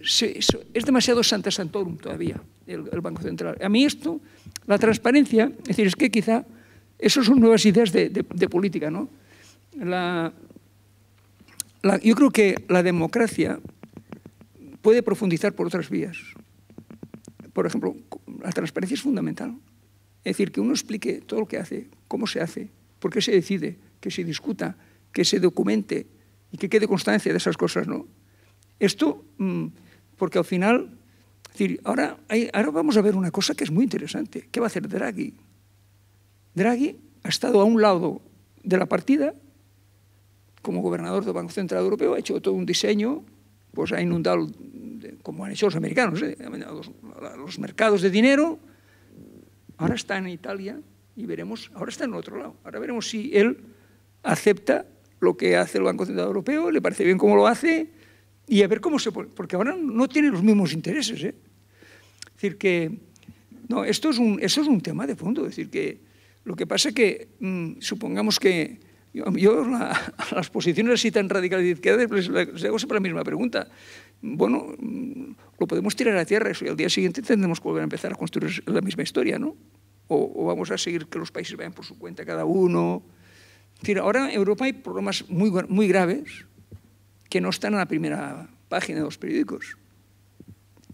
es demasiado Santa Santorum todavía el, Banco Central. A mí esto, la transparencia, es decir, es que quizá eso son nuevas ideas de, política, ¿no? yo creo que la democracia puede profundizar por otras vías. Por ejemplo, la transparencia es fundamental. Es decir, que uno explique todo lo que hace, cómo se hace, por qué se decide, que se discuta, que se documente y que quede constancia de esas cosas, ¿no? Esto... Mm, porque al final, ahora, ahora vamos a ver una cosa que es muy interesante. ¿Qué va a hacer Draghi? Draghi ha estado a un lado de la partida como gobernador del Banco Central Europeo, ha hecho todo un diseño, pues ha inundado, como han hecho los americanos, ¿eh? los, mercados de dinero. Ahora está en Italia y veremos, ahora está en otro lado. Ahora veremos si él acepta lo que hace el Banco Central Europeo, le parece bien cómo lo hace, y a ver cómo se... Porque ahora no tienen los mismos intereses. ¿eh? Es decir, que... No, esto es, un, esto es un tema de fondo. decir, que lo que pasa es que mm, supongamos que... Yo, a las posiciones así tan radicales izquierda les, hago siempre la misma pregunta. Bueno, mm, lo podemos tirar a tierra y al día siguiente tendremos que volver a empezar a construir la misma historia, ¿no? O, vamos a seguir que los países vayan por su cuenta cada uno. Es decir, ahora en Europa hay problemas muy, muy graves que no están en la primera página de los periódicos.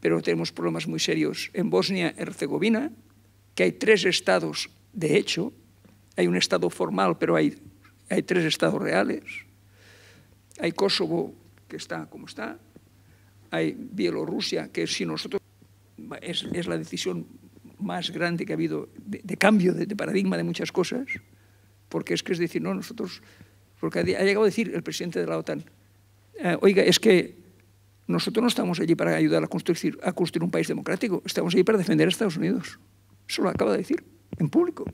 Pero tenemos problemas muy serios en Bosnia Herzegovina, que hay tres estados, de hecho, hay un estado formal, pero hay, hay tres estados reales. Hay Kosovo, que está como está. Hay Bielorrusia, que si nosotros es, es la decisión más grande que ha habido de, cambio de, de, paradigma de muchas cosas, porque es que es decir, no, nosotros, porque ha llegado a decir el presidente de la OTAN, eh, oiga, es que nosotros no estamos allí para ayudar a construir, a construir un país democrático, estamos allí para defender a Estados Unidos. Eso lo acaba de decir, en público.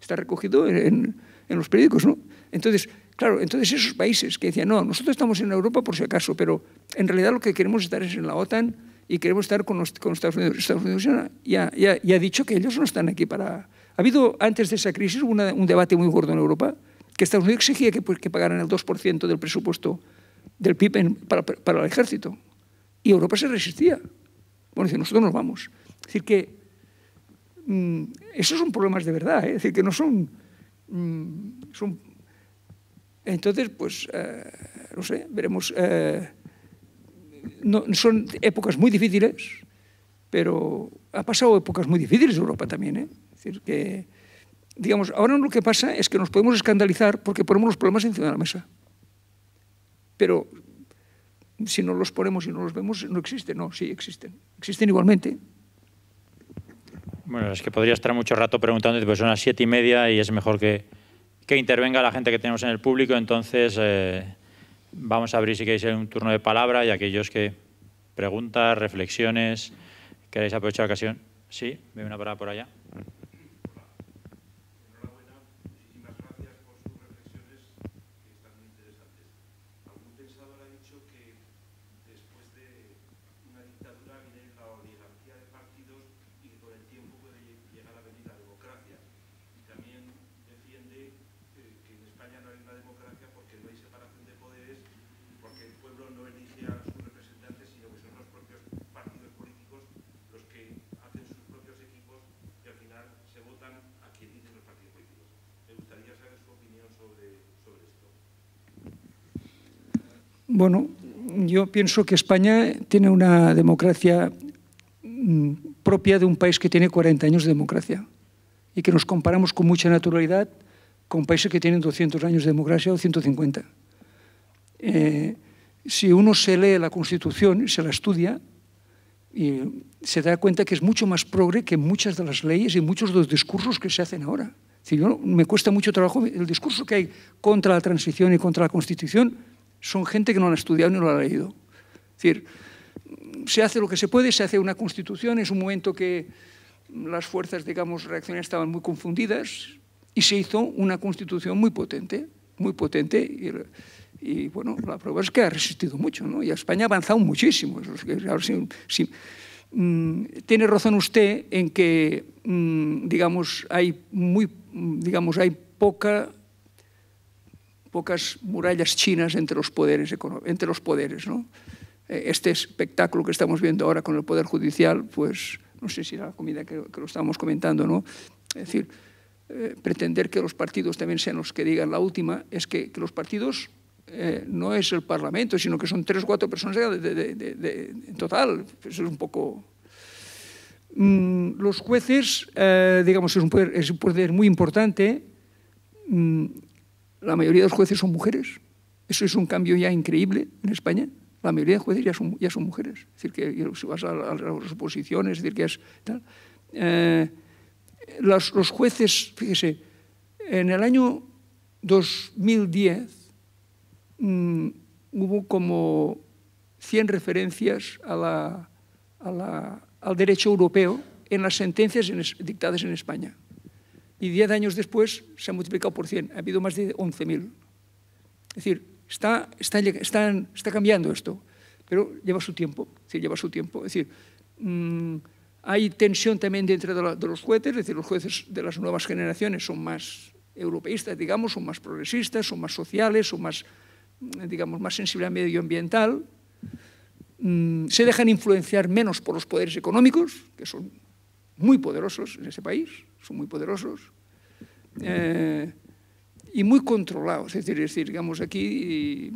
Está recogido en, los periódicos, ¿no? Entonces, claro, entonces esos países que decían, no, nosotros estamos en Europa por si acaso, pero en realidad lo que queremos estar es en la OTAN y queremos estar con, Estados Unidos. Estados Unidos ya, ha dicho que ellos no están aquí para... Ha habido, antes de esa crisis, un debate muy gordo en Europa, que Estados Unidos exigía que, pues, que pagaran el 2% del presupuesto del PIB para, el ejército. Y Europa se resistía. Bueno, dice, nosotros nos vamos. Es decir, que mm, esos son problemas de verdad, ¿eh? es decir, que no son... Mm, entonces, pues, eh, no sé, veremos. Eh, no, son épocas muy difíciles, pero ha pasado épocas muy difíciles Europa también. Es decir, que, digamos, ahora lo que pasa es que nos podemos escandalizar porque ponemos los problemas encima de la mesa. Pero si no los ponemos y no los vemos, no existen, no, sí existen. Existen igualmente. Bueno, es que podría estar mucho rato preguntando, pues son las siete y media y es mejor que, que intervenga la gente que tenemos en el público, entonces eh, vamos a abrir si queréis un turno de palabra y aquellos que preguntas, reflexiones, queréis aprovechar la ocasión. Sí, veo una palabra por allá. Bueno, yo pienso que España tiene una democracia mm, propia de un país que tiene 40 años de democracia y que nos comparamos con mucha naturalidad con países que tienen 200 años de democracia o 150. Eh, si uno se lee la Constitución, se la estudia, y se da cuenta que es mucho más progre que muchas de las leyes y muchos de los discursos que se hacen ahora. Si me cuesta mucho trabajo el discurso que hay contra la transición y contra la Constitución, son gente que no lo han estudiado ni lo ha leído. Es decir, se hace lo que se puede, se hace una constitución, es un momento que las fuerzas, digamos, reaccionarias estaban muy confundidas y se hizo una constitución muy potente, muy potente y, bueno, la prueba es que ha resistido mucho, ¿no? Y España ha avanzado muchísimo. Mm, tiene razón usted en que, mm, digamos, hay muy, digamos, hay poca pocas murallas chinas entre los poderes. Entre los poderes ¿no? Eh, este espectáculo que estamos viendo ahora con el Poder Judicial, pues no sé si era la comida que, lo estábamos comentando, ¿no? es decir, eh, pretender que los partidos también sean los que digan la última, es que, los partidos eh, no es el Parlamento, sino que son tres o cuatro personas en total. es un poco... Mm, los jueces, digamos, es un, poder, es muy importante. Mm, la mayoría de los jueces son mujeres. Eso es un cambio ya increíble en España. La mayoría de los jueces ya son, mujeres. Es decir, que si vas a, las oposiciones, decir, que es tal. Eh, los, jueces, fíjese, en el año 2010 mm, hubo como 100 referencias al derecho europeo en las sentencias dictadas en España y 10 años después se ha multiplicado por 100. Ha habido más de 11.000. Es decir, está, cambiando esto, pero lleva su tiempo. Es lleva su tiempo. decir, mm, hay tensión también dentro de, los jueces, es decir, los jueces de las nuevas generaciones son más europeístas, digamos, son más progresistas, son más sociales, son más, mm, digamos, más sensibles al medioambiental, mm, se dejan influenciar menos por los poderes económicos, que son muy poderosos en ese país, son muy poderosos, eh, y muy controlados. Es decir, digamos, aquí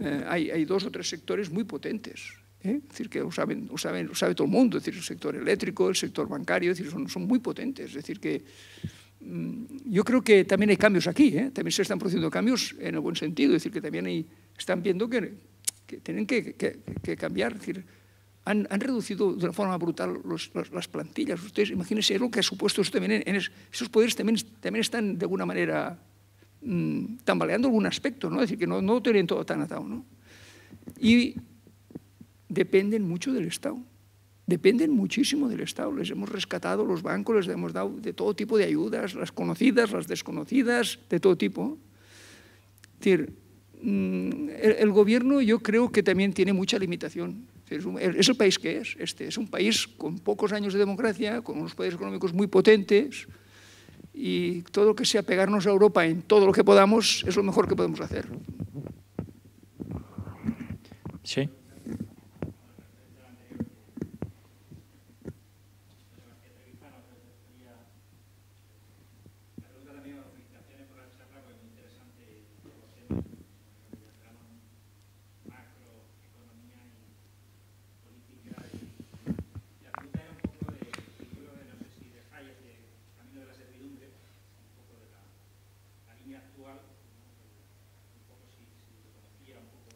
eh, hay, dos o tres sectores muy potentes. ¿eh? Es decir, que lo, saben, saben, sabe todo el mundo, es decir, el sector eléctrico, el sector bancario, es decir, son, muy potentes. Es decir, que mm, yo creo que también hay cambios aquí, también se están produciendo cambios en el buen sentido, es decir, que también están viendo que, que tienen que, que cambiar. Es decir, han, reducido de una forma brutal las plantillas. Ustedes imagínense lo que ha supuesto eso también. esos poderes también, están de alguna manera mm, tambaleando algún aspecto, ¿no? Es decir, que no, no tienen todo tan atado, ¿no? Y dependen mucho del Estado. Dependen muchísimo del Estado. Les hemos rescatado los bancos, les hemos dado de todo tipo de ayudas, las conocidas, las desconocidas, de todo tipo. Es decir, mm, el, gobierno yo creo que también tiene mucha limitación. Es, el país que es. Este es un país con pocos años de democracia, con unos poderes económicos muy potentes y todo lo que sea pegarnos a Europa en todo lo que podamos es lo mejor que podemos hacer. Sí.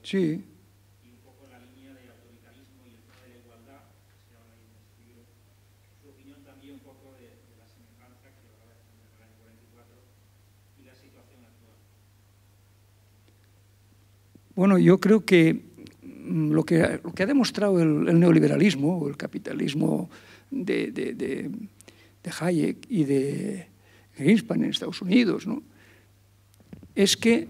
Sí. Y un poco la línea del autoritarismo y el de la igualdad, que se habla ahí en el este libro. Su opinión también un poco de, de la semejanza que hablaba en el año 44 y la situación actual. Bueno, yo creo que mm, lo que, lo que ha demostrado el, el neoliberalismo, el capitalismo de, de, de, de, Hayek y de Greenspan en Estados Unidos, ¿no? es que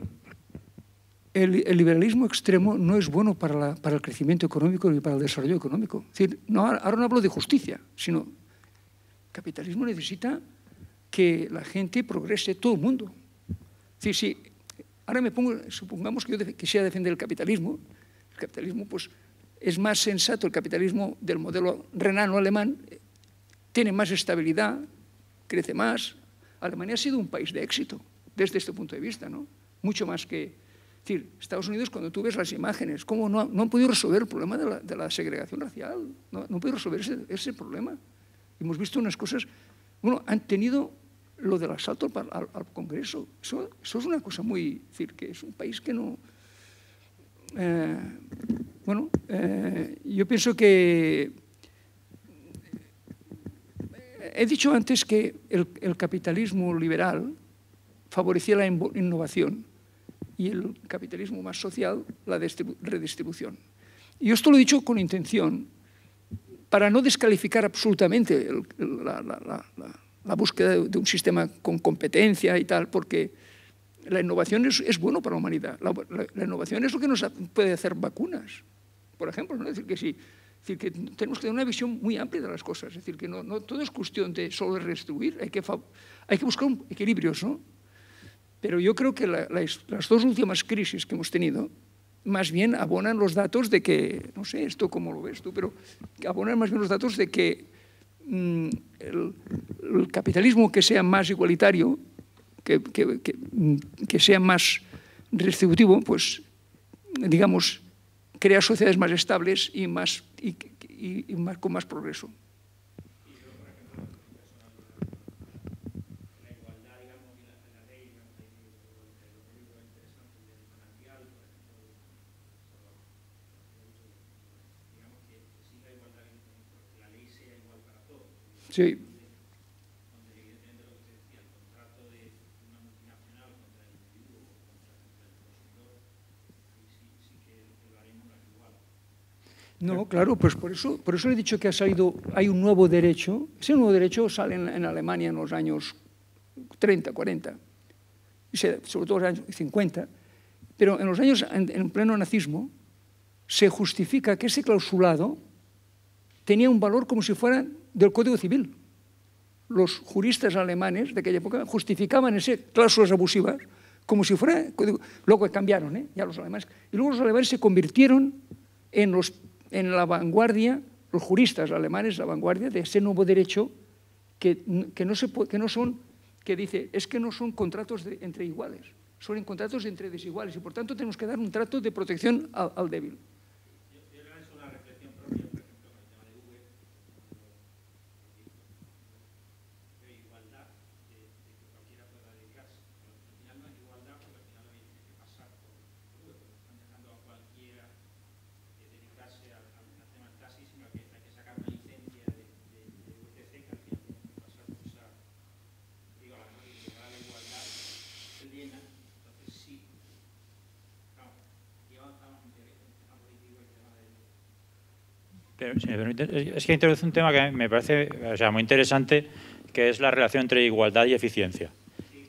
el, liberalismo extremo no es bueno para, el crecimiento económico ni para el desarrollo económico. decir, no, ahora no hablo de justicia, sino el capitalismo necesita que la gente progrese, todo el mundo. sí sí ahora me pongo, supongamos que yo quisiera defender el capitalismo, el capitalismo pues es más sensato, el capitalismo del modelo renano-alemán tiene más estabilidad, crece más. Alemania ha sido un país de éxito desde este punto de vista, ¿no? Mucho más que decir, Estados Unidos, cuando tú ves las imágenes, cómo no, han podido resolver el problema de la, segregación racial, no, han podido resolver ese, problema. Hemos visto unas cosas, bueno, han tenido lo del asalto al, Congreso, eso, es una cosa muy, es decir, que es un país que no... Eh, bueno, eh, yo pienso que... Eh, he dicho antes que el capitalismo liberal favorecía la innovación, y el capitalismo más social, la redistribución. Y esto lo he dicho con intención para no descalificar absolutamente la, búsqueda de, un sistema con competencia y tal, porque la innovación es, bueno para la humanidad. La, innovación es lo que nos puede hacer vacunas, por ejemplo. ¿no? Es decir, que sí decir, que tenemos que tener una visión muy amplia de las cosas. Es decir, que no, no todo es cuestión de solo restituir, hay que, hay que buscar un equilibrios, ¿no? Pero yo creo que las, dos últimas crisis que hemos tenido más bien abonan los datos de que, no sé esto cómo lo ves tú, pero abonan más bien los datos de que mm, el, capitalismo que sea más igualitario, mm, que, sea más restributivo, pues digamos, crea sociedades más estables y, y más, con más progreso. No, claro, pues por eso, por eso le he dicho que ha salido, hay un nuevo derecho. Ese nuevo derecho sale en, Alemania en los años 30, 40, sobre todo en los años 50. Pero en los años, en, pleno nazismo, se justifica que ese clausulado tenía un valor como si fuera del Código Civil. Los juristas alemanes de aquella época justificaban esas cláusulas abusivas como si fuera... Luego cambiaron, ¿eh? ya los alemanes. Y luego los alemanes se convirtieron en, la vanguardia, los juristas alemanes, la vanguardia de ese nuevo derecho que, no, son, que dice, es que no son contratos entre iguales, son contratos entre desiguales y por tanto tenemos que dar un trato de protección al débil. Eh, es que introduce un tema que me parece o sea, muy interesante, que es la relación entre igualdad y eficiencia,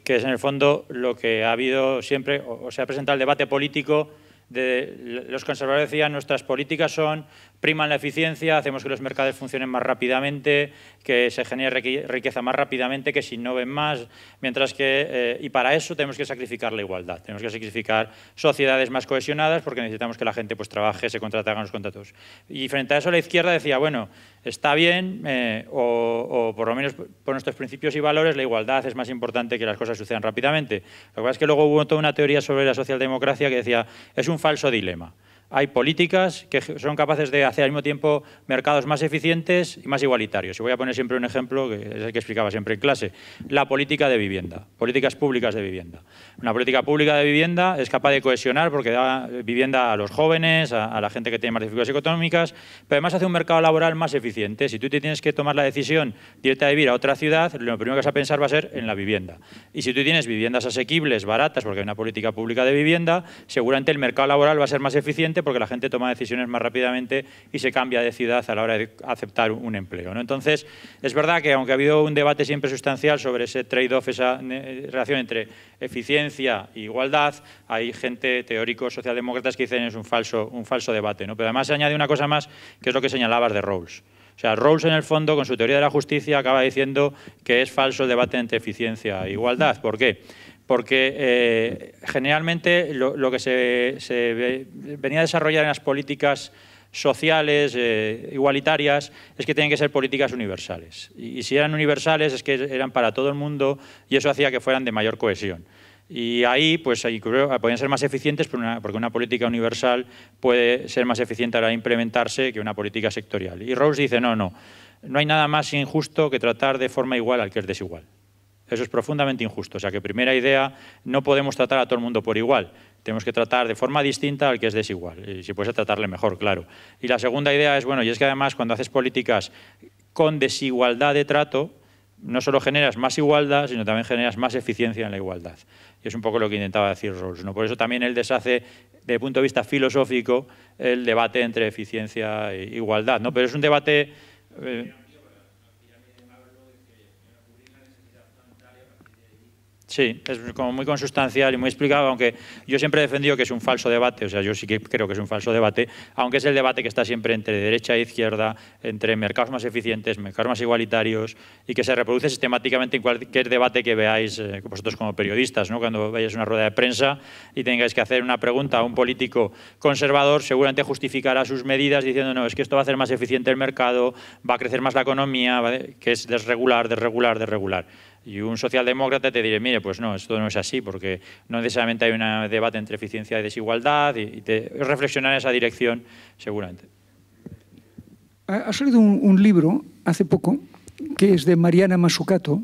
que es en el fondo lo que ha habido siempre, o, o se ha presentado el debate político los conservadores decían nuestras políticas son priman la eficiencia, hacemos que los mercados funcionen más rápidamente, que se genere riqueza más rápidamente, que se innoven más, mientras que, eh, y para eso tenemos que sacrificar la igualdad, tenemos que sacrificar sociedades más cohesionadas porque necesitamos que la gente pues trabaje, se contrate, los contratos. Y frente a eso la izquierda decía, bueno, está bien eh, o, o, por lo menos por nuestros principios y valores la igualdad es más importante que las cosas sucedan rápidamente. Lo que pasa es que luego hubo toda una teoría sobre la socialdemocracia que decía es un falso dilema hay políticas que son capaces de hacer al mismo tiempo mercados más eficientes y más igualitarios. Y voy a poner siempre un ejemplo, que es el que explicaba siempre en clase, la política de vivienda, políticas públicas de vivienda. Una política pública de vivienda es capaz de cohesionar porque da vivienda a los jóvenes, a, la gente que tiene más dificultades económicas, pero además hace un mercado laboral más eficiente. Si tú te tienes que tomar la decisión irte de vivir a otra ciudad, lo primero que vas a pensar va a ser en la vivienda. Y si tú tienes viviendas asequibles, baratas, porque hay una política pública de vivienda, seguramente el mercado laboral va a ser más eficiente porque la gente toma decisiones más rápidamente y se cambia de ciudad a la hora de aceptar un empleo. ¿no? Entonces, es verdad que aunque ha habido un debate siempre sustancial sobre ese trade-off, esa eh, relación entre eficiencia e igualdad, hay gente, teórico socialdemócratas, que dicen es un falso, un falso debate. ¿no? Pero además se añade una cosa más, que es lo que señalabas de Rawls. O sea, Rawls en el fondo, con su teoría de la justicia, acaba diciendo que es falso el debate entre eficiencia e igualdad. ¿Por qué? porque eh, generalmente lo, que se, venía a desarrollar en las políticas sociales, eh, igualitarias, es que tienen que ser políticas universales. Y, si eran universales es que eran para todo el mundo y eso hacía que fueran de mayor cohesión. Y ahí, pues, ah, podían ser más eficientes porque una política universal puede ser más eficiente a implementarse que una política sectorial. Y Rose dice, no, no, no hay nada más injusto que tratar de forma igual al que es desigual. Eso es profundamente injusto. O sea que primera idea, no podemos tratar a todo el mundo por igual. Tenemos que tratar de forma distinta al que es desigual. Y si puedes tratarle mejor, claro. Y la segunda idea es, bueno, y es que además cuando haces políticas con desigualdad de trato, no solo generas más igualdad, sino también generas más eficiencia en la igualdad. Y es un poco lo que intentaba decir Rawls. ¿no? Por eso también él deshace, desde el punto de vista filosófico, el debate entre eficiencia e igualdad. ¿no? Pero es un debate... Eh, Sí, es como muy consustancial y muy explicado, aunque yo siempre he defendido que es un falso debate, o sea, yo sí que creo que es un falso debate, aunque es el debate que está siempre entre derecha e izquierda, entre mercados más eficientes, mercados más igualitarios, y que se reproduce sistemáticamente en cualquier debate que veáis eh, vosotros como periodistas, ¿no? cuando vayáis a una rueda de prensa y tengáis que hacer una pregunta a un político conservador, seguramente justificará sus medidas diciendo, no, es que esto va a hacer más eficiente el mercado, va a crecer más la economía, que es desregular, desregular, desregular. Y un socialdemócrata te diré, mire, pues no, esto no es así, porque no necesariamente hay un debate entre eficiencia y desigualdad, y, reflexionar en esa dirección seguramente. Ha salido un, libro hace poco que es de Mariana Masucato,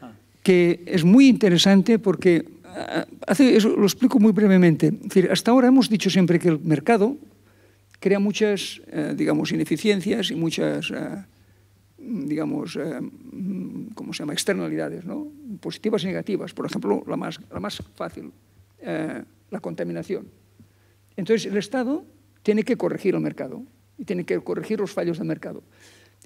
ah. que es muy interesante porque ah, hace, eso lo explico muy brevemente. decir, hasta ahora hemos dicho siempre que el mercado crea muchas, eh, digamos, ineficiencias y muchas... Ah, digamos, eh, ¿cómo se llama?, externalidades, ¿no? Positivas y negativas. Por ejemplo, la más, fácil, eh, la contaminación. Entonces, el Estado tiene que corregir el mercado y tiene que corregir los fallos del mercado.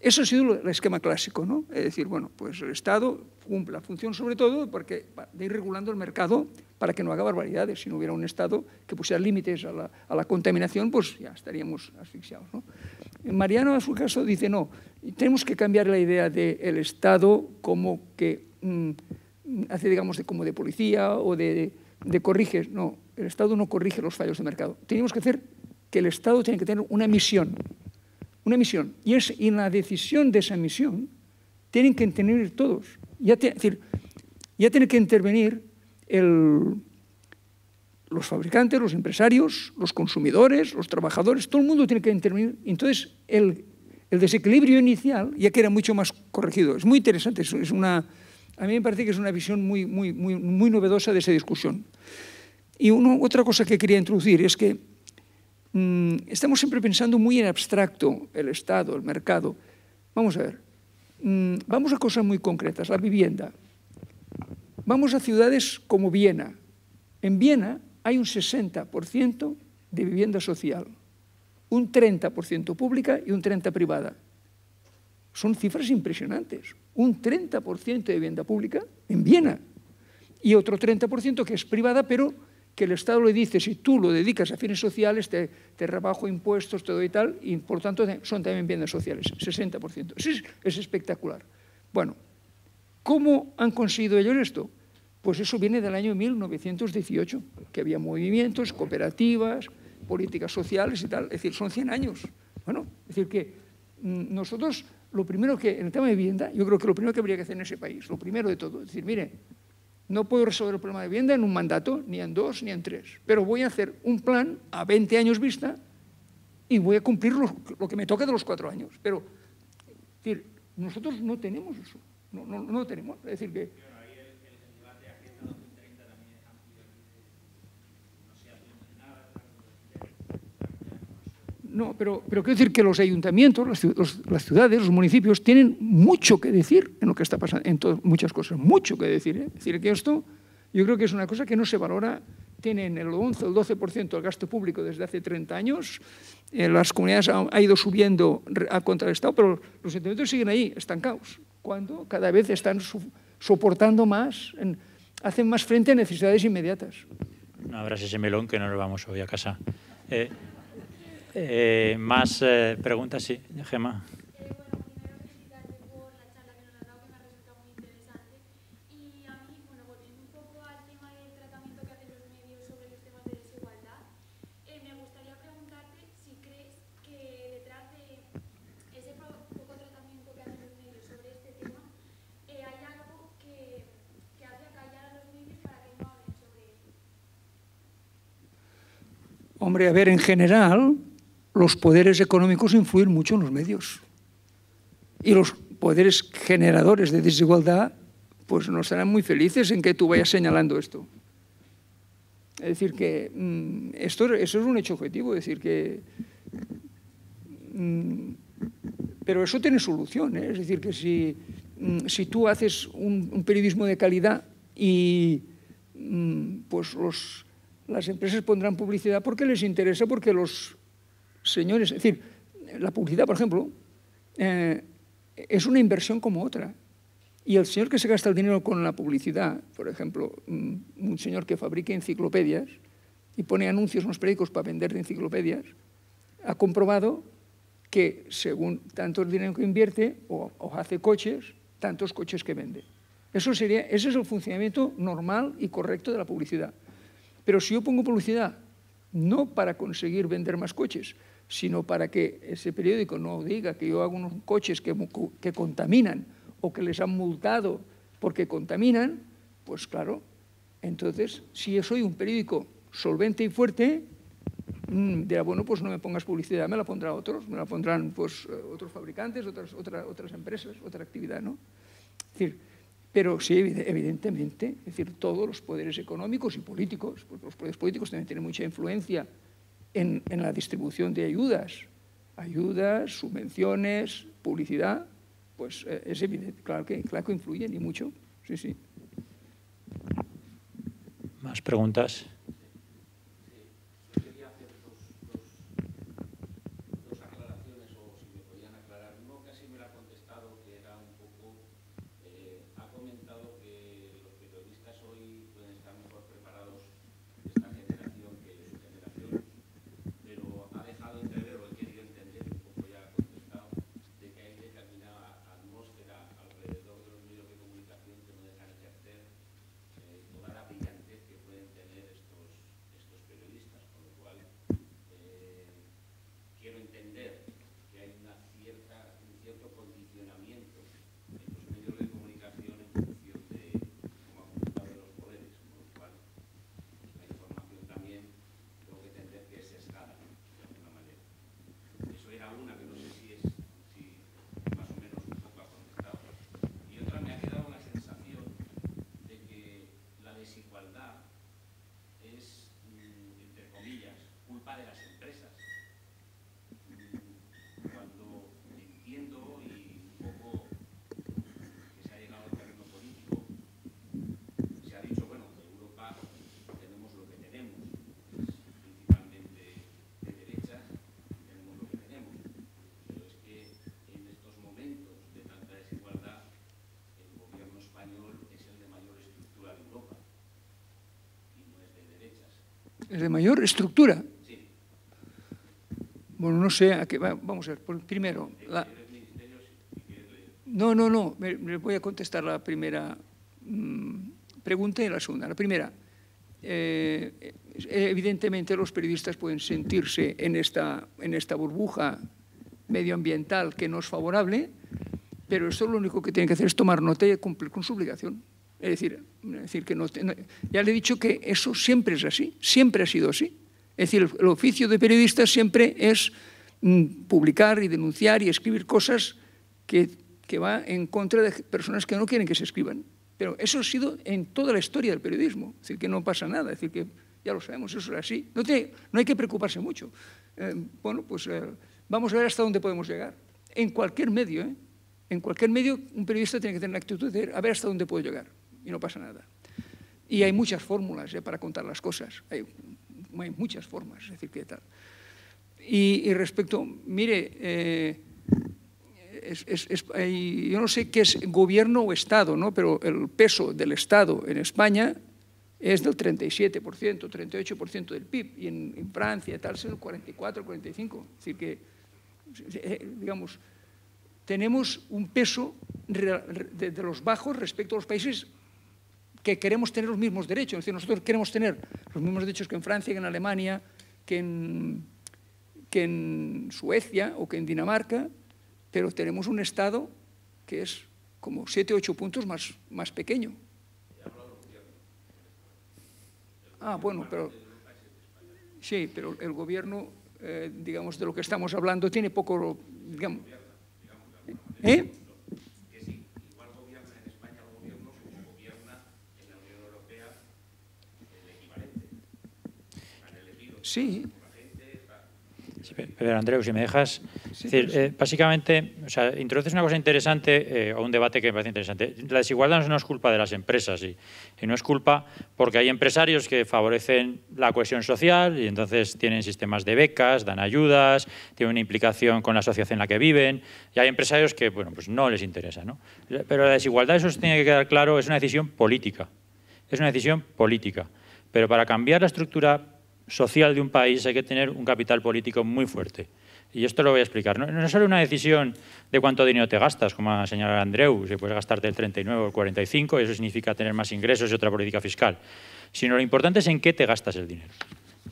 Eso ha sido el esquema clásico, ¿no? Es decir, bueno, pues el Estado cumple la función sobre todo porque de ir regulando el mercado para que no haga barbaridades. Si no hubiera un Estado que pusiera límites a la, a la contaminación, pues ya estaríamos asfixiados, ¿no? Mariano, en su caso, dice, no, tenemos que cambiar la idea del Estado como que mm, hace, digamos, como de policía o de, corrige. No, el Estado no corrige los fallos de mercado. Tenemos que hacer que el Estado tiene que tener una misión, una misión. Y es en la decisión de esa misión tienen que intervenir todos. Ya es decir, ya tiene que intervenir el, los fabricantes, los empresarios, los consumidores, los trabajadores, todo el mundo tiene que intervenir. Entonces, el, desequilibrio inicial ya que era mucho más corregido. Es muy interesante, es, una, a mí me parece que es una visión muy, muy, muy, novedosa de esa discusión. Y otra cosa que quería introducir es que mm, estamos siempre pensando muy en abstracto el Estado, el mercado. Vamos a ver, mm, vamos a cosas muy concretas, la vivienda. Vamos a ciudades como Viena. En Viena hay un 60% de vivienda social, un 30% pública y un 30% privada. Son cifras impresionantes. Un 30% de vivienda pública en Viena y otro 30% que es privada, pero que el Estado le dice, si tú lo dedicas a fines sociales, te, rebajo impuestos, todo y tal, y por tanto son también viviendas sociales, 60%. es espectacular. Bueno, ¿cómo han conseguido ellos esto? Pues eso viene del año 1918, que había movimientos, cooperativas, políticas sociales y tal. Es decir, son 100 años. Bueno, es decir que mm, nosotros, lo primero que, en el tema de vivienda, yo creo que lo primero que habría que hacer en ese país, lo primero de todo, es decir, mire, no puedo resolver el problema de vivienda en un mandato, ni en dos, ni en tres, pero voy a hacer un plan a 20 años vista y voy a cumplir lo, que me toca de los cuatro años. Pero, es decir, nosotros no tenemos eso, no, lo no tenemos. Es decir, que No, pero, quiero decir que los ayuntamientos, las, ciudades, los municipios tienen mucho que decir en lo que está pasando, en todo, muchas cosas, mucho que decir. ¿eh? Es decir, que esto yo creo que es una cosa que no se valora. Tienen el 11 o el 12% del gasto público desde hace 30 años. las comunidades han ido subiendo a contra el Estado, pero los ayuntamientos siguen ahí, estancados, cuando cada vez están soportando más, hacen más frente a necesidades inmediatas. No abras ese melón que no nos vamos hoy a casa. Eh, eh, más eh, preguntas, sí. Gema. Bueno, primero felicitarte por la charla que nos han dado, que me ha resultado muy interesante. Y a mí, volviendo un poco al tema del tratamiento que hacen los medios sobre los temas de desigualdad, me gustaría preguntarte si crees que detrás de ese poco tratamiento que hacen los medios sobre este tema, hay algo que hace callar a los medios para que no hablen sobre él. Hombre, a ver, en general los poderes económicos influyen mucho en los medios. Y los poderes generadores de desigualdad pues no estarán muy felices en que tú vayas señalando esto. Es decir, que mm, esto, eso es un hecho objetivo, decir, que... Mm, pero eso tiene solución, ¿eh? es decir, que si, mm, tú haces un, periodismo de calidad y pues los, las empresas pondrán publicidad porque les interesa, porque los señores, es decir, la publicidad, por ejemplo, eh, es una inversión como otra. Y el señor que se gasta el dinero con la publicidad, por ejemplo, mm, un señor que fabrica enciclopedias y pone anuncios en los periódicos para vender de enciclopedias, ha comprobado que según tanto el dinero que invierte o, hace coches, tantos coches que vende. Eso sería, ese es el funcionamiento normal y correcto de la publicidad. Pero si yo pongo publicidad no para conseguir vender más coches, sino para que ese periódico no diga que yo hago unos coches que, contaminan o que les han multado porque contaminan, pues claro, entonces si yo soy un periódico solvente y fuerte, mm, dirá, bueno, pues no me pongas publicidad, me la pondrá otros, me la pondrán pues, eh, otros fabricantes, otras, otras empresas, otra actividad, ¿no? decir, pero sí, evidentemente, es decir, todos los poderes económicos y políticos, pues los poderes políticos también tienen mucha influencia en, la distribución de ayudas. Ayudas, subvenciones, publicidad, pues eh, es evidente, claro que, claro que influyen y mucho. Sí, sí. ¿Más preguntas? ¿Es de mayor estructura. Bueno, no sé, a qué, vamos a ver, primero... no, no, no, me, voy a contestar la primera mm, pregunta y la segunda. La primera, eh, evidentemente los periodistas pueden sentirse en esta, en esta burbuja medioambiental que no es favorable, pero eso lo único que tienen que hacer es tomar nota y cumplir con su obligación. Es decir, decir que no, ya le he dicho que eso siempre es así, siempre ha sido así. Es decir, el, oficio de periodista siempre es mm, publicar y denunciar y escribir cosas que, va en contra de personas que no quieren que se escriban. Pero eso ha sido en toda la historia del periodismo. Es decir, que no pasa nada, es decir, que ya lo sabemos, eso es así. No, hay que preocuparse mucho. Eh, bueno, pues eh, vamos a ver hasta dónde podemos llegar. En cualquier medio, ¿eh? En cualquier medio, un periodista tiene que tener la actitud de a ver hasta dónde puedo llegar y no pasa nada. Y hay muchas fórmulas para contar las cosas, hay, muchas formas, es decir, que tal. Y, respecto, mire, eh, yo no sé qué es gobierno o Estado, ¿no? pero el peso del Estado en España es del 37%, 38% del PIB, y en, Francia tal es 44, 45%. Es decir, que, eh, digamos, tenemos un peso de los bajos respecto a los países que queremos tener los mismos derechos. Es decir, nosotros queremos tener los mismos derechos que en Francia, que en Alemania, que en, Suecia o que en Dinamarca, pero tenemos un Estado que es como siete o ocho puntos más, más pequeño. Ah, bueno, pero... Sí, pero el gobierno, eh, digamos, de lo que estamos hablando, tiene poco... Digamos, ¿eh? Sí. sí pero Andreu, si me dejas, eh, básicamente, o sea, introduces una cosa interesante eh, o un debate que me parece interesante. La desigualdad no es culpa de las empresas y, no es culpa porque hay empresarios que favorecen la cohesión social y entonces tienen sistemas de becas, dan ayudas, tienen una implicación con la sociedad en la que viven y hay empresarios que, bueno, pues no les interesa, Pero la desigualdad, eso tiene que quedar claro, es una decisión política. Es una decisión política. Pero para cambiar la estructura social de un país hay que tener un capital político muy fuerte. Y esto lo voy a explicar. No, es solo una decisión de cuánto dinero te gastas, como ha señalado Andreu, si puedes gastarte el 39 o el 45, eso significa tener más ingresos y otra política fiscal, sino lo importante es en qué te gastas el dinero.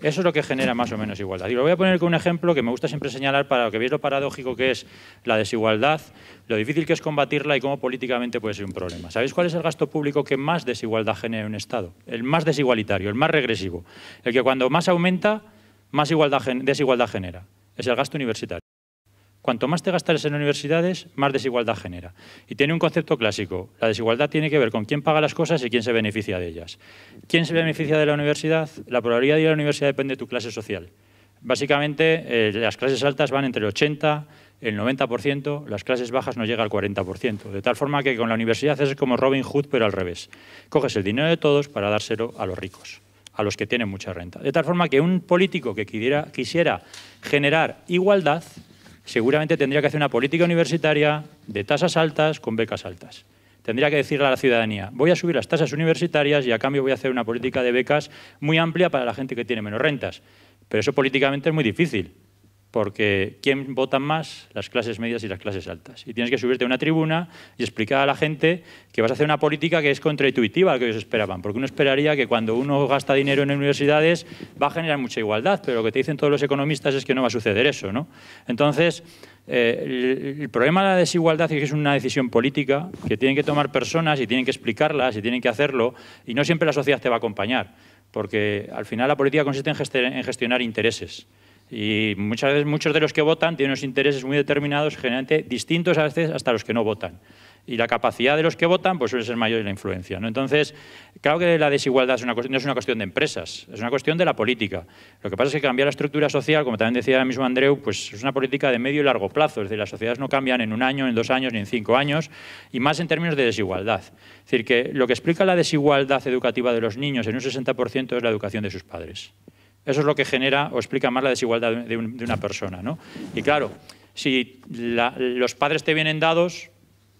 Eso es lo que genera más o menos igualdad. Y lo voy a poner con un ejemplo que me gusta siempre señalar para que veáis lo paradójico que es la desigualdad, lo difícil que es combatirla y cómo políticamente puede ser un problema. ¿Sabéis cuál es el gasto público que más desigualdad genera en un Estado? El más desigualitario, el más regresivo. El que cuando más aumenta, más desigualdad genera. Es el gasto universitario. Cuanto más te gastas en universidades, más desigualdad genera. Y tiene un concepto clásico. La desigualdad tiene que ver con quién paga las cosas y quién se beneficia de ellas. ¿Quién se beneficia de la universidad? La probabilidad de ir a la universidad depende de tu clase social. Básicamente, eh, las clases altas van entre el 80 el 90%, las clases bajas no llega al 40%. De tal forma que con la universidad es como Robin Hood, pero al revés. Coges el dinero de todos para dárselo a los ricos a los que tienen mucha renta. De tal forma que un político que quisiera generar igualdad seguramente tendría que hacer una política universitaria de tasas altas con becas altas. Tendría que decirle a la ciudadanía, voy a subir las tasas universitarias y a cambio voy a hacer una política de becas muy amplia para la gente que tiene menos rentas. Pero eso políticamente es muy difícil, porque ¿quién vota más? Las clases medias y las clases altas. Y tienes que subirte a una tribuna y explicar a la gente que vas a hacer una política que es contraintuitiva a lo que ellos esperaban. Porque uno esperaría que cuando uno gasta dinero en universidades va a generar mucha igualdad, pero lo que te dicen todos los economistas es que no va a suceder eso. Entonces, eh, el, el, problema de la desigualdad es que es una decisión política que tienen que tomar personas y tienen que explicarlas y tienen que hacerlo y no siempre la sociedad te va a acompañar, porque al final la política consiste en, gestionar intereses. Y muchas veces muchos de los que votan tienen unos intereses muy determinados, generalmente distintos a veces este, hasta los que no votan. Y la capacidad de los que votan pues suele ser mayor y la influencia. Entonces, claro que la desigualdad es una, no es una cuestión de empresas, es una cuestión de la política. Lo que pasa es que cambiar la estructura social, como también decía el mismo Andreu, pues es una política de medio y largo plazo. Es decir, las sociedades no cambian en un año, en dos años, ni en cinco años, y más en términos de desigualdad. Es decir, que lo que explica la desigualdad educativa de los niños en un 60% es la educación de sus padres. Eso es lo que genera o explica más la desigualdad de, una persona. ¿no? Y claro, si los padres te vienen dados,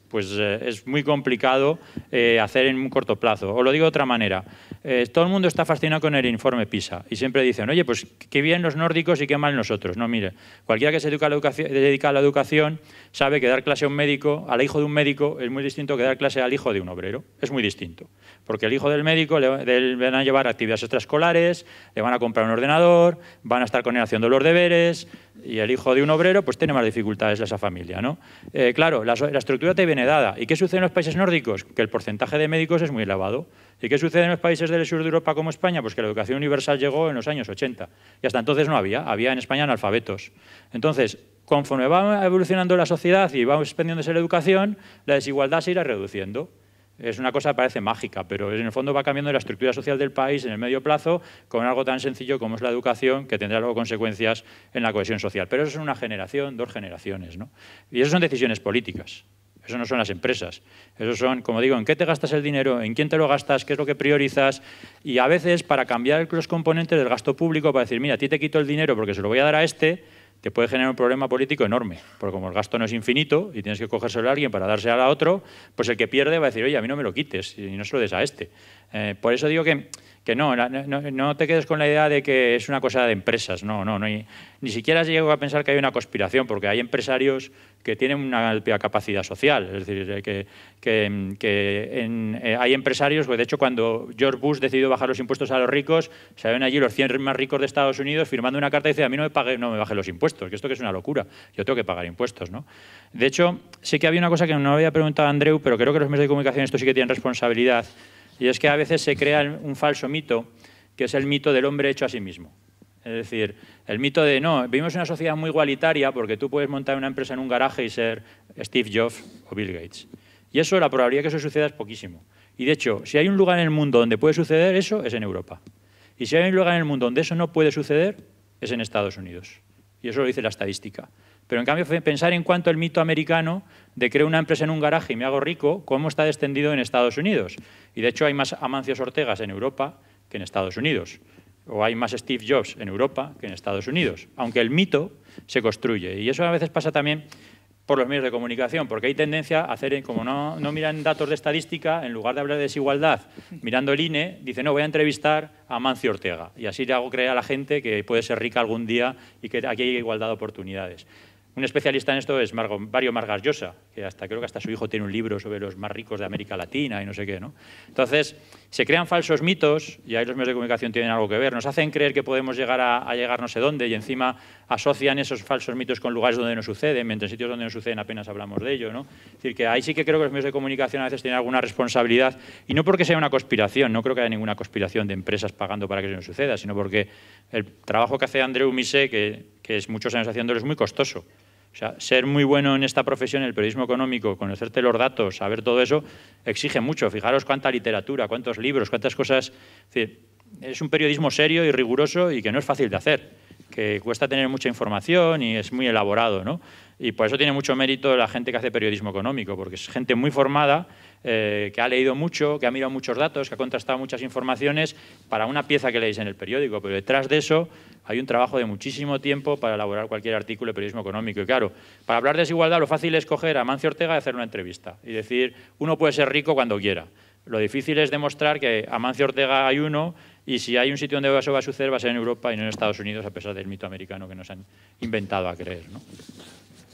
pues eh, es muy complicado eh, hacer en un corto plazo. O lo digo de otra manera. Eh, todo el mundo está fascinado con el informe PISA y siempre dicen, oye, pues qué bien los nórdicos y qué mal nosotros. No, mire, cualquiera que se educa a dedica a la educación sabe que dar clase a un médico, al hijo de un médico, es muy distinto que dar clase al hijo de un obrero. Es muy distinto. Porque el hijo del médico le, van a llevar actividades extraescolares, le van a comprar un ordenador, van a estar con él haciendo los deberes y el hijo de un obrero pues tiene más dificultades esa familia. Eh, claro, la, la estructura te viene dada. ¿Y qué sucede en los países nórdicos? Que el porcentaje de médicos es muy elevado. ¿Y qué sucede en los países del sur de Europa como España? Pues que la educación universal llegó en los años 80 y hasta entonces no había, había en España analfabetos. Entonces, conforme va evolucionando la sociedad y va expandiéndose la educación, la desigualdad se irá reduciendo. Es una cosa que parece mágica, pero en el fondo va cambiando la estructura social del país en el medio plazo con algo tan sencillo como es la educación, que tendrá luego consecuencias en la cohesión social. Pero eso es una generación, dos generaciones. Y eso son decisiones políticas. Eso no son las empresas. Eso son, como digo, en qué te gastas el dinero, en quién te lo gastas, qué es lo que priorizas. Y a veces, para cambiar los componentes del gasto público, para decir, mira, a ti te quito el dinero porque se lo voy a dar a este, te puede generar un problema político enorme. Porque como el gasto no es infinito y tienes que cogérselo a alguien para darse a otro, pues el que pierde va a decir, oye, a mí no me lo quites y no se lo des a este. Eh, por eso digo que, no, no, te quedes con la idea de que es una cosa de empresas, no, no, no ni siquiera llego a pensar que hay una conspiración, porque hay empresarios que tienen una capacidad social, es decir, eh, que, eh, hay empresarios, pues de hecho cuando George Bush decidió bajar los impuestos a los ricos, se ven allí los 100 más ricos de Estados Unidos firmando una carta y dice, a mí no me, pague, no me baje los impuestos, que esto que es una locura, yo tengo que pagar impuestos, ¿no? De hecho, sí que había una cosa que no había preguntado a Andreu, pero creo que los medios de comunicación esto sí que tienen responsabilidad, y es que a veces se crea un falso mito, que es el mito del hombre hecho a sí mismo. Es decir, el mito de no, vivimos en una sociedad muy igualitaria porque tú puedes montar una empresa en un garaje y ser Steve Jobs o Bill Gates. Y eso, la probabilidad que eso suceda es poquísimo. Y de hecho, si hay un lugar en el mundo donde puede suceder eso, es en Europa. Y si hay un lugar en el mundo donde eso no puede suceder, es en Estados Unidos. Y eso lo dice la estadística. Pero en cambio, pensar en cuanto al mito americano de creo una empresa en un garaje y me hago rico, cómo está descendido en Estados Unidos. Y de hecho hay más Amancios Ortegas en Europa que en Estados Unidos. O hay más Steve Jobs en Europa que en Estados Unidos. Aunque el mito se construye. Y eso a veces pasa también por los medios de comunicación, porque hay tendencia a hacer, como no, miran datos de estadística, en lugar de hablar de desigualdad, mirando el INE, dice, no, voy a entrevistar a Amancio Ortega. Y así le hago creer a la gente que puede ser rica algún día y que aquí hay igualdad de oportunidades. Un especialista en esto es Mario Margas Llosa, que hasta creo que hasta su hijo tiene un libro sobre los más ricos de América Latina y no sé qué. ¿no? Entonces, se crean falsos mitos, y ahí los medios de comunicación tienen algo que ver, nos hacen creer que podemos llegar a, llegar no sé dónde y encima asocian esos falsos mitos con lugares donde no suceden, mientras en sitios donde no suceden apenas hablamos de ello. ¿no? Es decir, que ahí sí que creo que los medios de comunicación a veces tienen alguna responsabilidad, y no porque sea una conspiración, no creo que haya ninguna conspiración de empresas pagando para que eso no suceda, sino porque el trabajo que hace Andreu Mise, que, que es muchos años haciéndolo, es muy costoso ser muy bueno en esta profesión, el periodismo económico, conocerte los datos, saber todo eso, exige mucho. Fijaros cuánta literatura, cuántos libros, cuántas cosas. Es, es un periodismo serio y riguroso y que no es fácil de hacer, que cuesta tener mucha información y es muy elaborado, ¿no? Y por eso tiene mucho mérito la gente que hace periodismo económico, porque es gente muy formada, eh, que ha leído mucho, que ha mirado muchos datos, que ha contrastado muchas informaciones para una pieza que leéis en el periódico. Pero detrás de eso hay un trabajo de muchísimo tiempo para elaborar cualquier artículo de periodismo económico. Y claro, para hablar de desigualdad lo fácil es coger a Mancio Ortega y hacer una entrevista y decir, uno puede ser rico cuando quiera. Lo difícil es demostrar que a Mancio Ortega hay uno y si hay un sitio donde eso va a suceder va a ser en Europa y no en Estados Unidos, a pesar del mito americano que nos han inventado a creer. ¿no?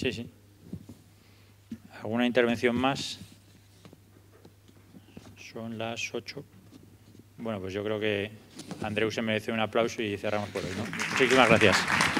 Sí, sí. ¿Alguna intervención más? Son las ocho. Bueno, pues yo creo que Andreu se merece un aplauso y cerramos por hoy. ¿no? Muchísimas gracias.